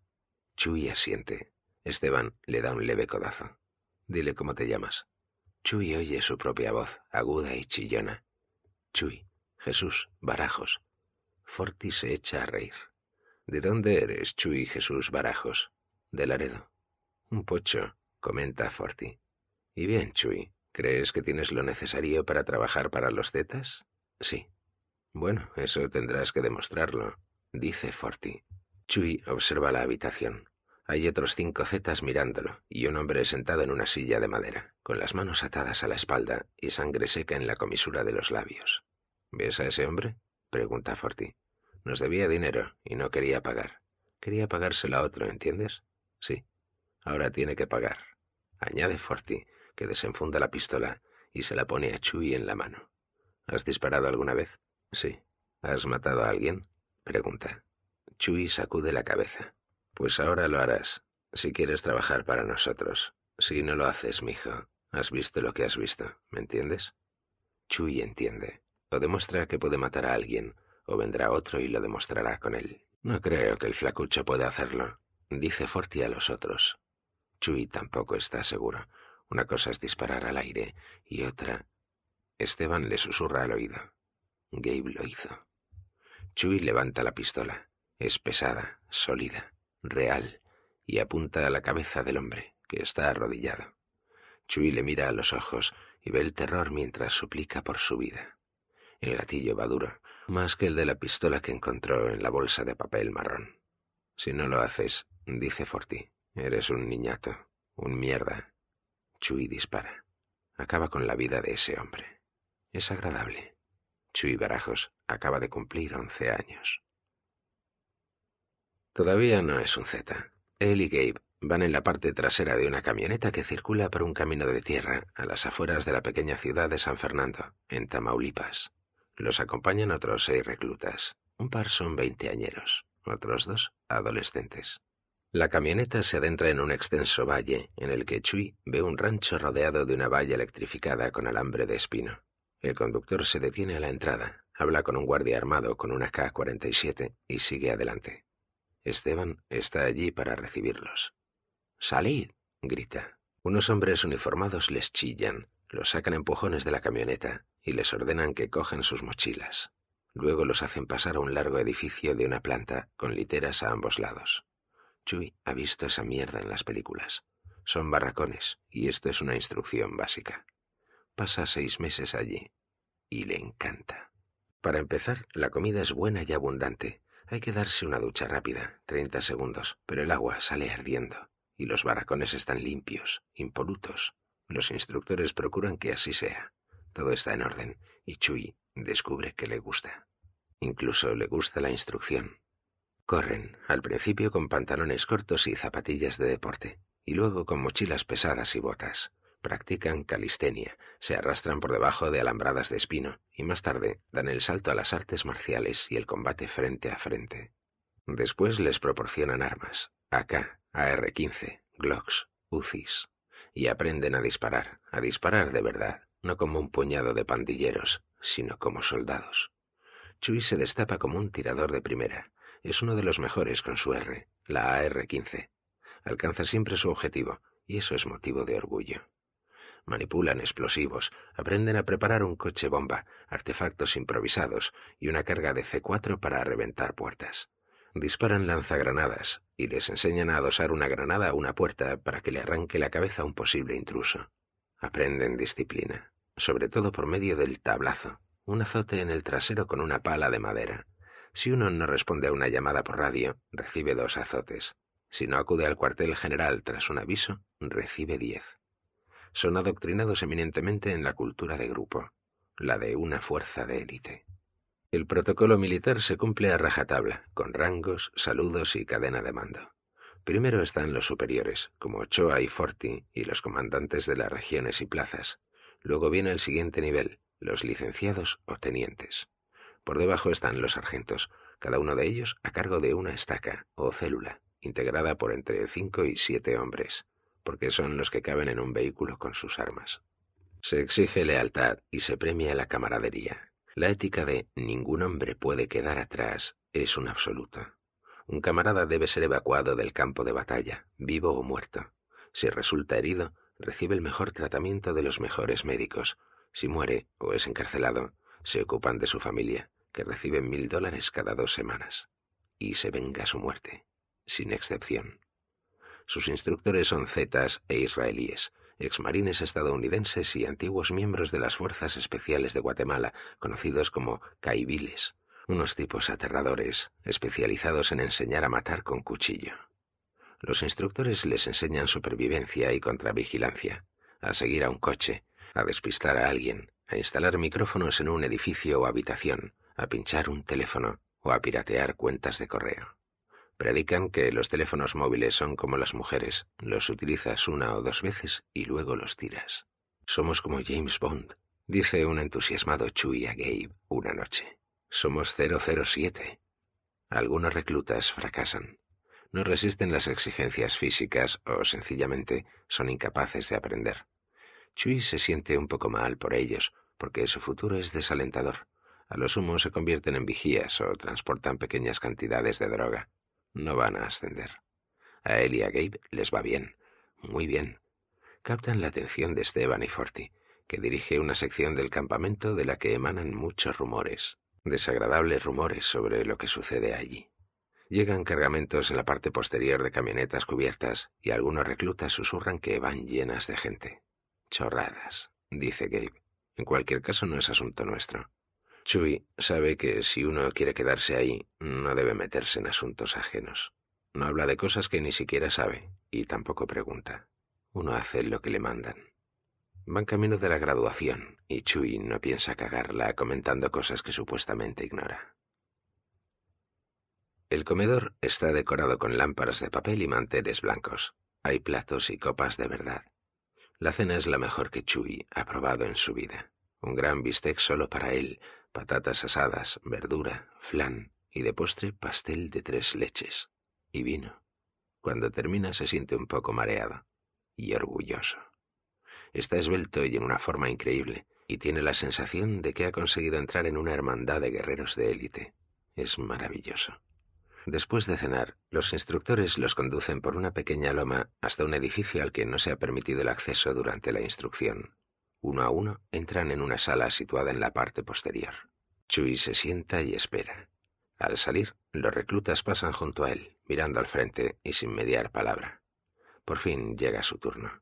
Chuy asiente. Esteban le da un leve codazo. Dile cómo te llamas. Chuy oye su propia voz, aguda y chillona. Chuy, Jesús, Barajos. Forti se echa a reír. ¿De dónde eres, Chuy Jesús Barajos? De Laredo. Un pocho, comenta Forti. Y bien, Chuy, ¿Crees que tienes lo necesario para trabajar para los Zetas? Sí. Bueno, eso tendrás que demostrarlo, dice Forti. Chui observa la habitación. Hay otros cinco zetas mirándolo y un hombre sentado en una silla de madera, con las manos atadas a la espalda y sangre seca en la comisura de los labios. ¿Ves a ese hombre? pregunta Forti. Nos debía dinero y no quería pagar. Quería pagárselo a otro, ¿entiendes? Sí. Ahora tiene que pagar. Añade Forti, que desenfunda la pistola y se la pone a Chui en la mano. ¿Has disparado alguna vez? Sí. ¿Has matado a alguien? Pregunta. Chui sacude la cabeza. Pues ahora lo harás, si quieres trabajar para nosotros. Si no lo haces, mijo, has visto lo que has visto, ¿me entiendes? Chui entiende. O demuestra que puede matar a alguien, o vendrá otro y lo demostrará con él. No creo que el flacucho pueda hacerlo, dice Forti a los otros. Chui tampoco está seguro, una cosa es disparar al aire y otra... Esteban le susurra al oído. Gabe lo hizo. Chuy levanta la pistola. Es pesada, sólida, real, y apunta a la cabeza del hombre, que está arrodillado. Chuy le mira a los ojos y ve el terror mientras suplica por su vida. El gatillo va duro, más que el de la pistola que encontró en la bolsa de papel marrón. Si no lo haces, dice Forti, eres un niñato, un mierda, Chuy dispara. Acaba con la vida de ese hombre. Es agradable. Chuy Barajos acaba de cumplir once años. Todavía no es un Z. Él y Gabe van en la parte trasera de una camioneta que circula por un camino de tierra a las afueras de la pequeña ciudad de San Fernando, en Tamaulipas. Los acompañan otros seis reclutas. Un par son veinteañeros, otros dos adolescentes. La camioneta se adentra en un extenso valle, en el que Chui ve un rancho rodeado de una valla electrificada con alambre de espino. El conductor se detiene a la entrada, habla con un guardia armado con una K-47 y sigue adelante. Esteban está allí para recibirlos. ¡Salid! grita. Unos hombres uniformados les chillan, los sacan empujones de la camioneta y les ordenan que cojan sus mochilas. Luego los hacen pasar a un largo edificio de una planta con literas a ambos lados. Chui ha visto esa mierda en las películas. Son barracones, y esto es una instrucción básica. Pasa seis meses allí, y le encanta. Para empezar, la comida es buena y abundante. Hay que darse una ducha rápida, 30 segundos, pero el agua sale ardiendo, y los barracones están limpios, impolutos. Los instructores procuran que así sea. Todo está en orden, y Chuy descubre que le gusta. Incluso le gusta la instrucción. Corren, al principio con pantalones cortos y zapatillas de deporte, y luego con mochilas pesadas y botas. Practican calistenia, se arrastran por debajo de alambradas de espino y más tarde dan el salto a las artes marciales y el combate frente a frente. Después les proporcionan armas, AK, AR-15, Glocks, UCIs, y aprenden a disparar, a disparar de verdad, no como un puñado de pandilleros, sino como soldados. Chuy se destapa como un tirador de primera, es uno de los mejores con su R, la AR-15. Alcanza siempre su objetivo, y eso es motivo de orgullo. Manipulan explosivos, aprenden a preparar un coche bomba, artefactos improvisados y una carga de C4 para reventar puertas. Disparan lanzagranadas y les enseñan a adosar una granada a una puerta para que le arranque la cabeza a un posible intruso. Aprenden disciplina, sobre todo por medio del tablazo, un azote en el trasero con una pala de madera, si uno no responde a una llamada por radio, recibe dos azotes. Si no acude al cuartel general tras un aviso, recibe diez. Son adoctrinados eminentemente en la cultura de grupo, la de una fuerza de élite. El protocolo militar se cumple a rajatabla, con rangos, saludos y cadena de mando. Primero están los superiores, como Ochoa y Forti, y los comandantes de las regiones y plazas. Luego viene el siguiente nivel, los licenciados o tenientes. Por debajo están los sargentos, cada uno de ellos a cargo de una estaca o célula, integrada por entre cinco y siete hombres, porque son los que caben en un vehículo con sus armas. Se exige lealtad y se premia la camaradería. La ética de ningún hombre puede quedar atrás es un absoluta. Un camarada debe ser evacuado del campo de batalla, vivo o muerto. Si resulta herido, recibe el mejor tratamiento de los mejores médicos. Si muere o es encarcelado, se ocupan de su familia que reciben mil dólares cada dos semanas, y se venga su muerte, sin excepción. Sus instructores son zetas e israelíes, exmarines estadounidenses y antiguos miembros de las Fuerzas Especiales de Guatemala, conocidos como caibiles, unos tipos aterradores, especializados en enseñar a matar con cuchillo. Los instructores les enseñan supervivencia y contravigilancia, a seguir a un coche, a despistar a alguien, a instalar micrófonos en un edificio o habitación, a pinchar un teléfono o a piratear cuentas de correo. Predican que los teléfonos móviles son como las mujeres, los utilizas una o dos veces y luego los tiras. Somos como James Bond, dice un entusiasmado Chuy a Gabe una noche. Somos 007. Algunos reclutas fracasan. No resisten las exigencias físicas o sencillamente son incapaces de aprender. Chuy se siente un poco mal por ellos, porque su futuro es desalentador. A lo sumo se convierten en vigías o transportan pequeñas cantidades de droga. No van a ascender. A él y a Gabe les va bien, muy bien. Captan la atención de Esteban y Forti, que dirige una sección del campamento de la que emanan muchos rumores, desagradables rumores sobre lo que sucede allí. Llegan cargamentos en la parte posterior de camionetas cubiertas y algunos reclutas susurran que van llenas de gente. Chorradas, dice Gabe. En cualquier caso no es asunto nuestro. Chuy sabe que si uno quiere quedarse ahí, no debe meterse en asuntos ajenos. No habla de cosas que ni siquiera sabe y tampoco pregunta. Uno hace lo que le mandan. Van camino de la graduación y Chui no piensa cagarla comentando cosas que supuestamente ignora. El comedor está decorado con lámparas de papel y manteles blancos. Hay platos y copas de verdad. La cena es la mejor que Chui ha probado en su vida. Un gran bistec solo para él, patatas asadas, verdura, flan y de postre pastel de tres leches y vino. Cuando termina se siente un poco mareado y orgulloso. Está esbelto y en una forma increíble, y tiene la sensación de que ha conseguido entrar en una hermandad de guerreros de élite. Es maravilloso. Después de cenar, los instructores los conducen por una pequeña loma hasta un edificio al que no se ha permitido el acceso durante la instrucción. Uno a uno entran en una sala situada en la parte posterior. Chuy se sienta y espera. Al salir, los reclutas pasan junto a él, mirando al frente y sin mediar palabra. Por fin llega su turno.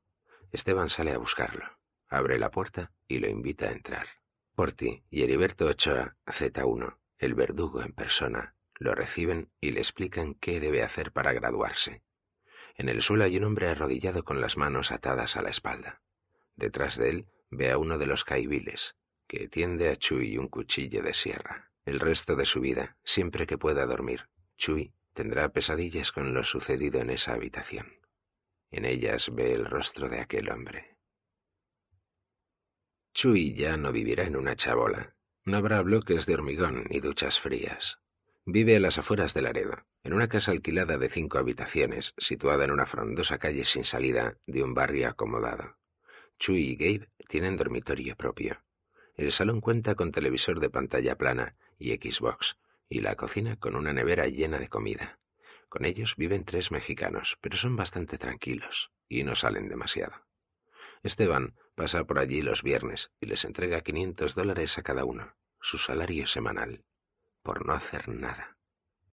Esteban sale a buscarlo, abre la puerta y lo invita a entrar. Porti y Heriberto Ochoa, Z1, el verdugo en persona, lo reciben y le explican qué debe hacer para graduarse. En el suelo hay un hombre arrodillado con las manos atadas a la espalda. Detrás de él, ve a uno de los caibiles, que tiende a Chuy un cuchillo de sierra. El resto de su vida, siempre que pueda dormir, Chuy tendrá pesadillas con lo sucedido en esa habitación. En ellas ve el rostro de aquel hombre. Chuy ya no vivirá en una chabola. No habrá bloques de hormigón ni duchas frías. Vive a las afueras de Laredo, en una casa alquilada de cinco habitaciones, situada en una frondosa calle sin salida de un barrio acomodado. Chuy y Gabe tienen dormitorio propio. El salón cuenta con televisor de pantalla plana y Xbox, y la cocina con una nevera llena de comida. Con ellos viven tres mexicanos, pero son bastante tranquilos y no salen demasiado. Esteban pasa por allí los viernes y les entrega 500 dólares a cada uno, su salario semanal, por no hacer nada.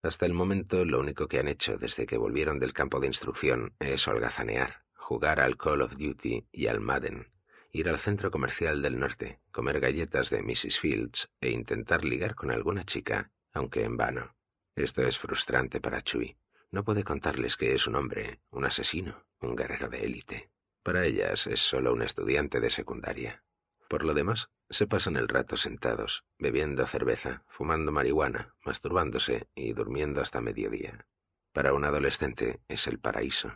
Hasta el momento lo único que han hecho desde que volvieron del campo de instrucción es holgazanear jugar al Call of Duty y al Madden, ir al centro comercial del norte, comer galletas de Mrs. Fields e intentar ligar con alguna chica, aunque en vano. Esto es frustrante para Chui. No puede contarles que es un hombre, un asesino, un guerrero de élite. Para ellas es solo un estudiante de secundaria. Por lo demás, se pasan el rato sentados, bebiendo cerveza, fumando marihuana, masturbándose y durmiendo hasta mediodía. Para un adolescente es el paraíso.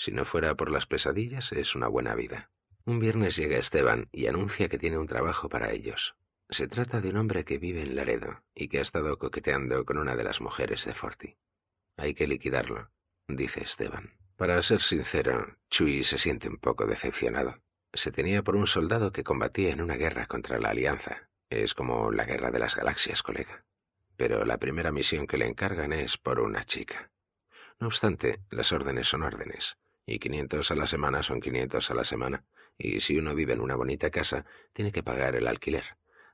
Si no fuera por las pesadillas, es una buena vida. Un viernes llega Esteban y anuncia que tiene un trabajo para ellos. Se trata de un hombre que vive en Laredo y que ha estado coqueteando con una de las mujeres de Forti. Hay que liquidarlo, dice Esteban. Para ser sincero, Chuy se siente un poco decepcionado. Se tenía por un soldado que combatía en una guerra contra la Alianza. Es como la guerra de las galaxias, colega. Pero la primera misión que le encargan es por una chica. No obstante, las órdenes son órdenes y quinientos a la semana son quinientos a la semana, y si uno vive en una bonita casa, tiene que pagar el alquiler.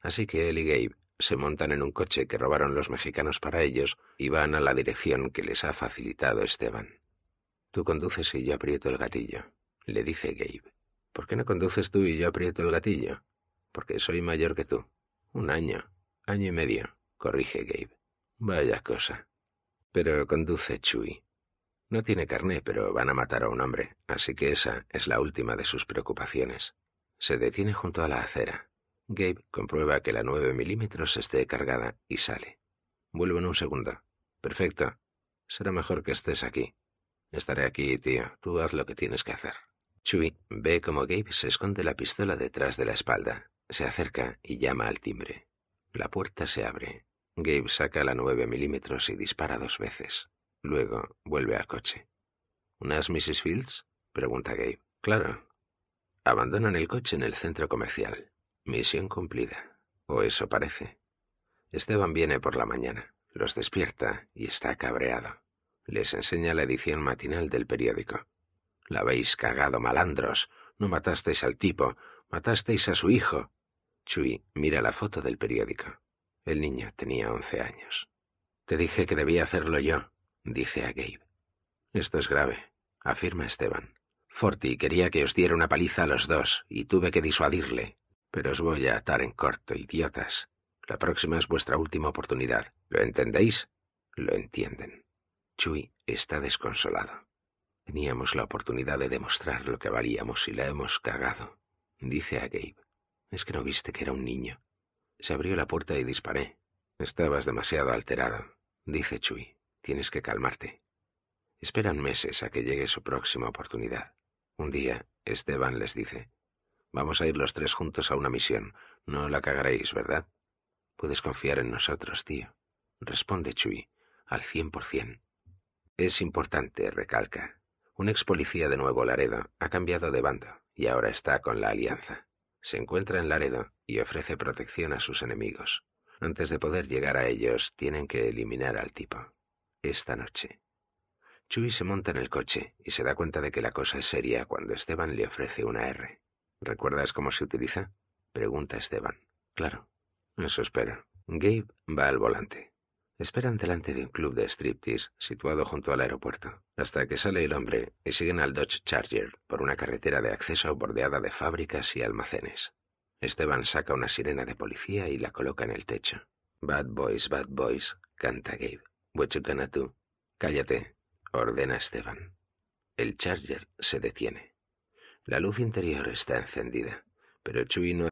Así que él y Gabe se montan en un coche que robaron los mexicanos para ellos y van a la dirección que les ha facilitado Esteban. Tú conduces y yo aprieto el gatillo, le dice Gabe. ¿Por qué no conduces tú y yo aprieto el gatillo? Porque soy mayor que tú. Un año, año y medio, corrige Gabe. Vaya cosa. Pero conduce Chuy. No tiene carné, pero van a matar a un hombre, así que esa es la última de sus preocupaciones. Se detiene junto a la acera. Gabe comprueba que la nueve milímetros esté cargada y sale. Vuelvo en un segundo. Perfecto. Será mejor que estés aquí. Estaré aquí, tío. Tú haz lo que tienes que hacer. Chuy ve como Gabe se esconde la pistola detrás de la espalda. Se acerca y llama al timbre. La puerta se abre. Gabe saca la nueve milímetros y dispara dos veces. Luego vuelve al coche. ¿Unas Mrs. Fields? pregunta Gabe. Claro. Abandonan el coche en el centro comercial. Misión cumplida. O eso parece. Esteban viene por la mañana, los despierta y está cabreado. Les enseña la edición matinal del periódico. La habéis cagado, malandros. No matasteis al tipo, matasteis a su hijo. Chui mira la foto del periódico. El niño tenía once años. Te dije que debía hacerlo yo, dice a Gabe. Esto es grave, afirma Esteban. «Forty quería que os diera una paliza a los dos, y tuve que disuadirle. Pero os voy a atar en corto, idiotas. La próxima es vuestra última oportunidad. ¿Lo entendéis? Lo entienden. Chui está desconsolado. Teníamos la oportunidad de demostrar lo que valíamos y la hemos cagado, dice a Gabe. Es que no viste que era un niño. Se abrió la puerta y disparé. Estabas demasiado alterado, dice Chui Tienes que calmarte. Esperan meses a que llegue su próxima oportunidad. Un día, Esteban les dice, Vamos a ir los tres juntos a una misión. No la cagaréis, ¿verdad? Puedes confiar en nosotros, tío. Responde Chuy, al cien por cien. Es importante, recalca. Un ex policía de Nuevo Laredo ha cambiado de bando y ahora está con la Alianza. Se encuentra en Laredo y ofrece protección a sus enemigos. Antes de poder llegar a ellos, tienen que eliminar al tipo esta noche. Chuy se monta en el coche y se da cuenta de que la cosa es seria cuando Esteban le ofrece una R. ¿Recuerdas cómo se utiliza? Pregunta Esteban. Claro. Eso espera. Gabe va al volante. Esperan delante de un club de striptease situado junto al aeropuerto, hasta que sale el hombre y siguen al Dodge Charger por una carretera de acceso bordeada de fábricas y almacenes. Esteban saca una sirena de policía y la coloca en el techo. Bad Boys, Bad Boys, canta Gabe. What Cállate, ordena Esteban. El Charger se detiene. La luz interior está encendida, pero Chuy no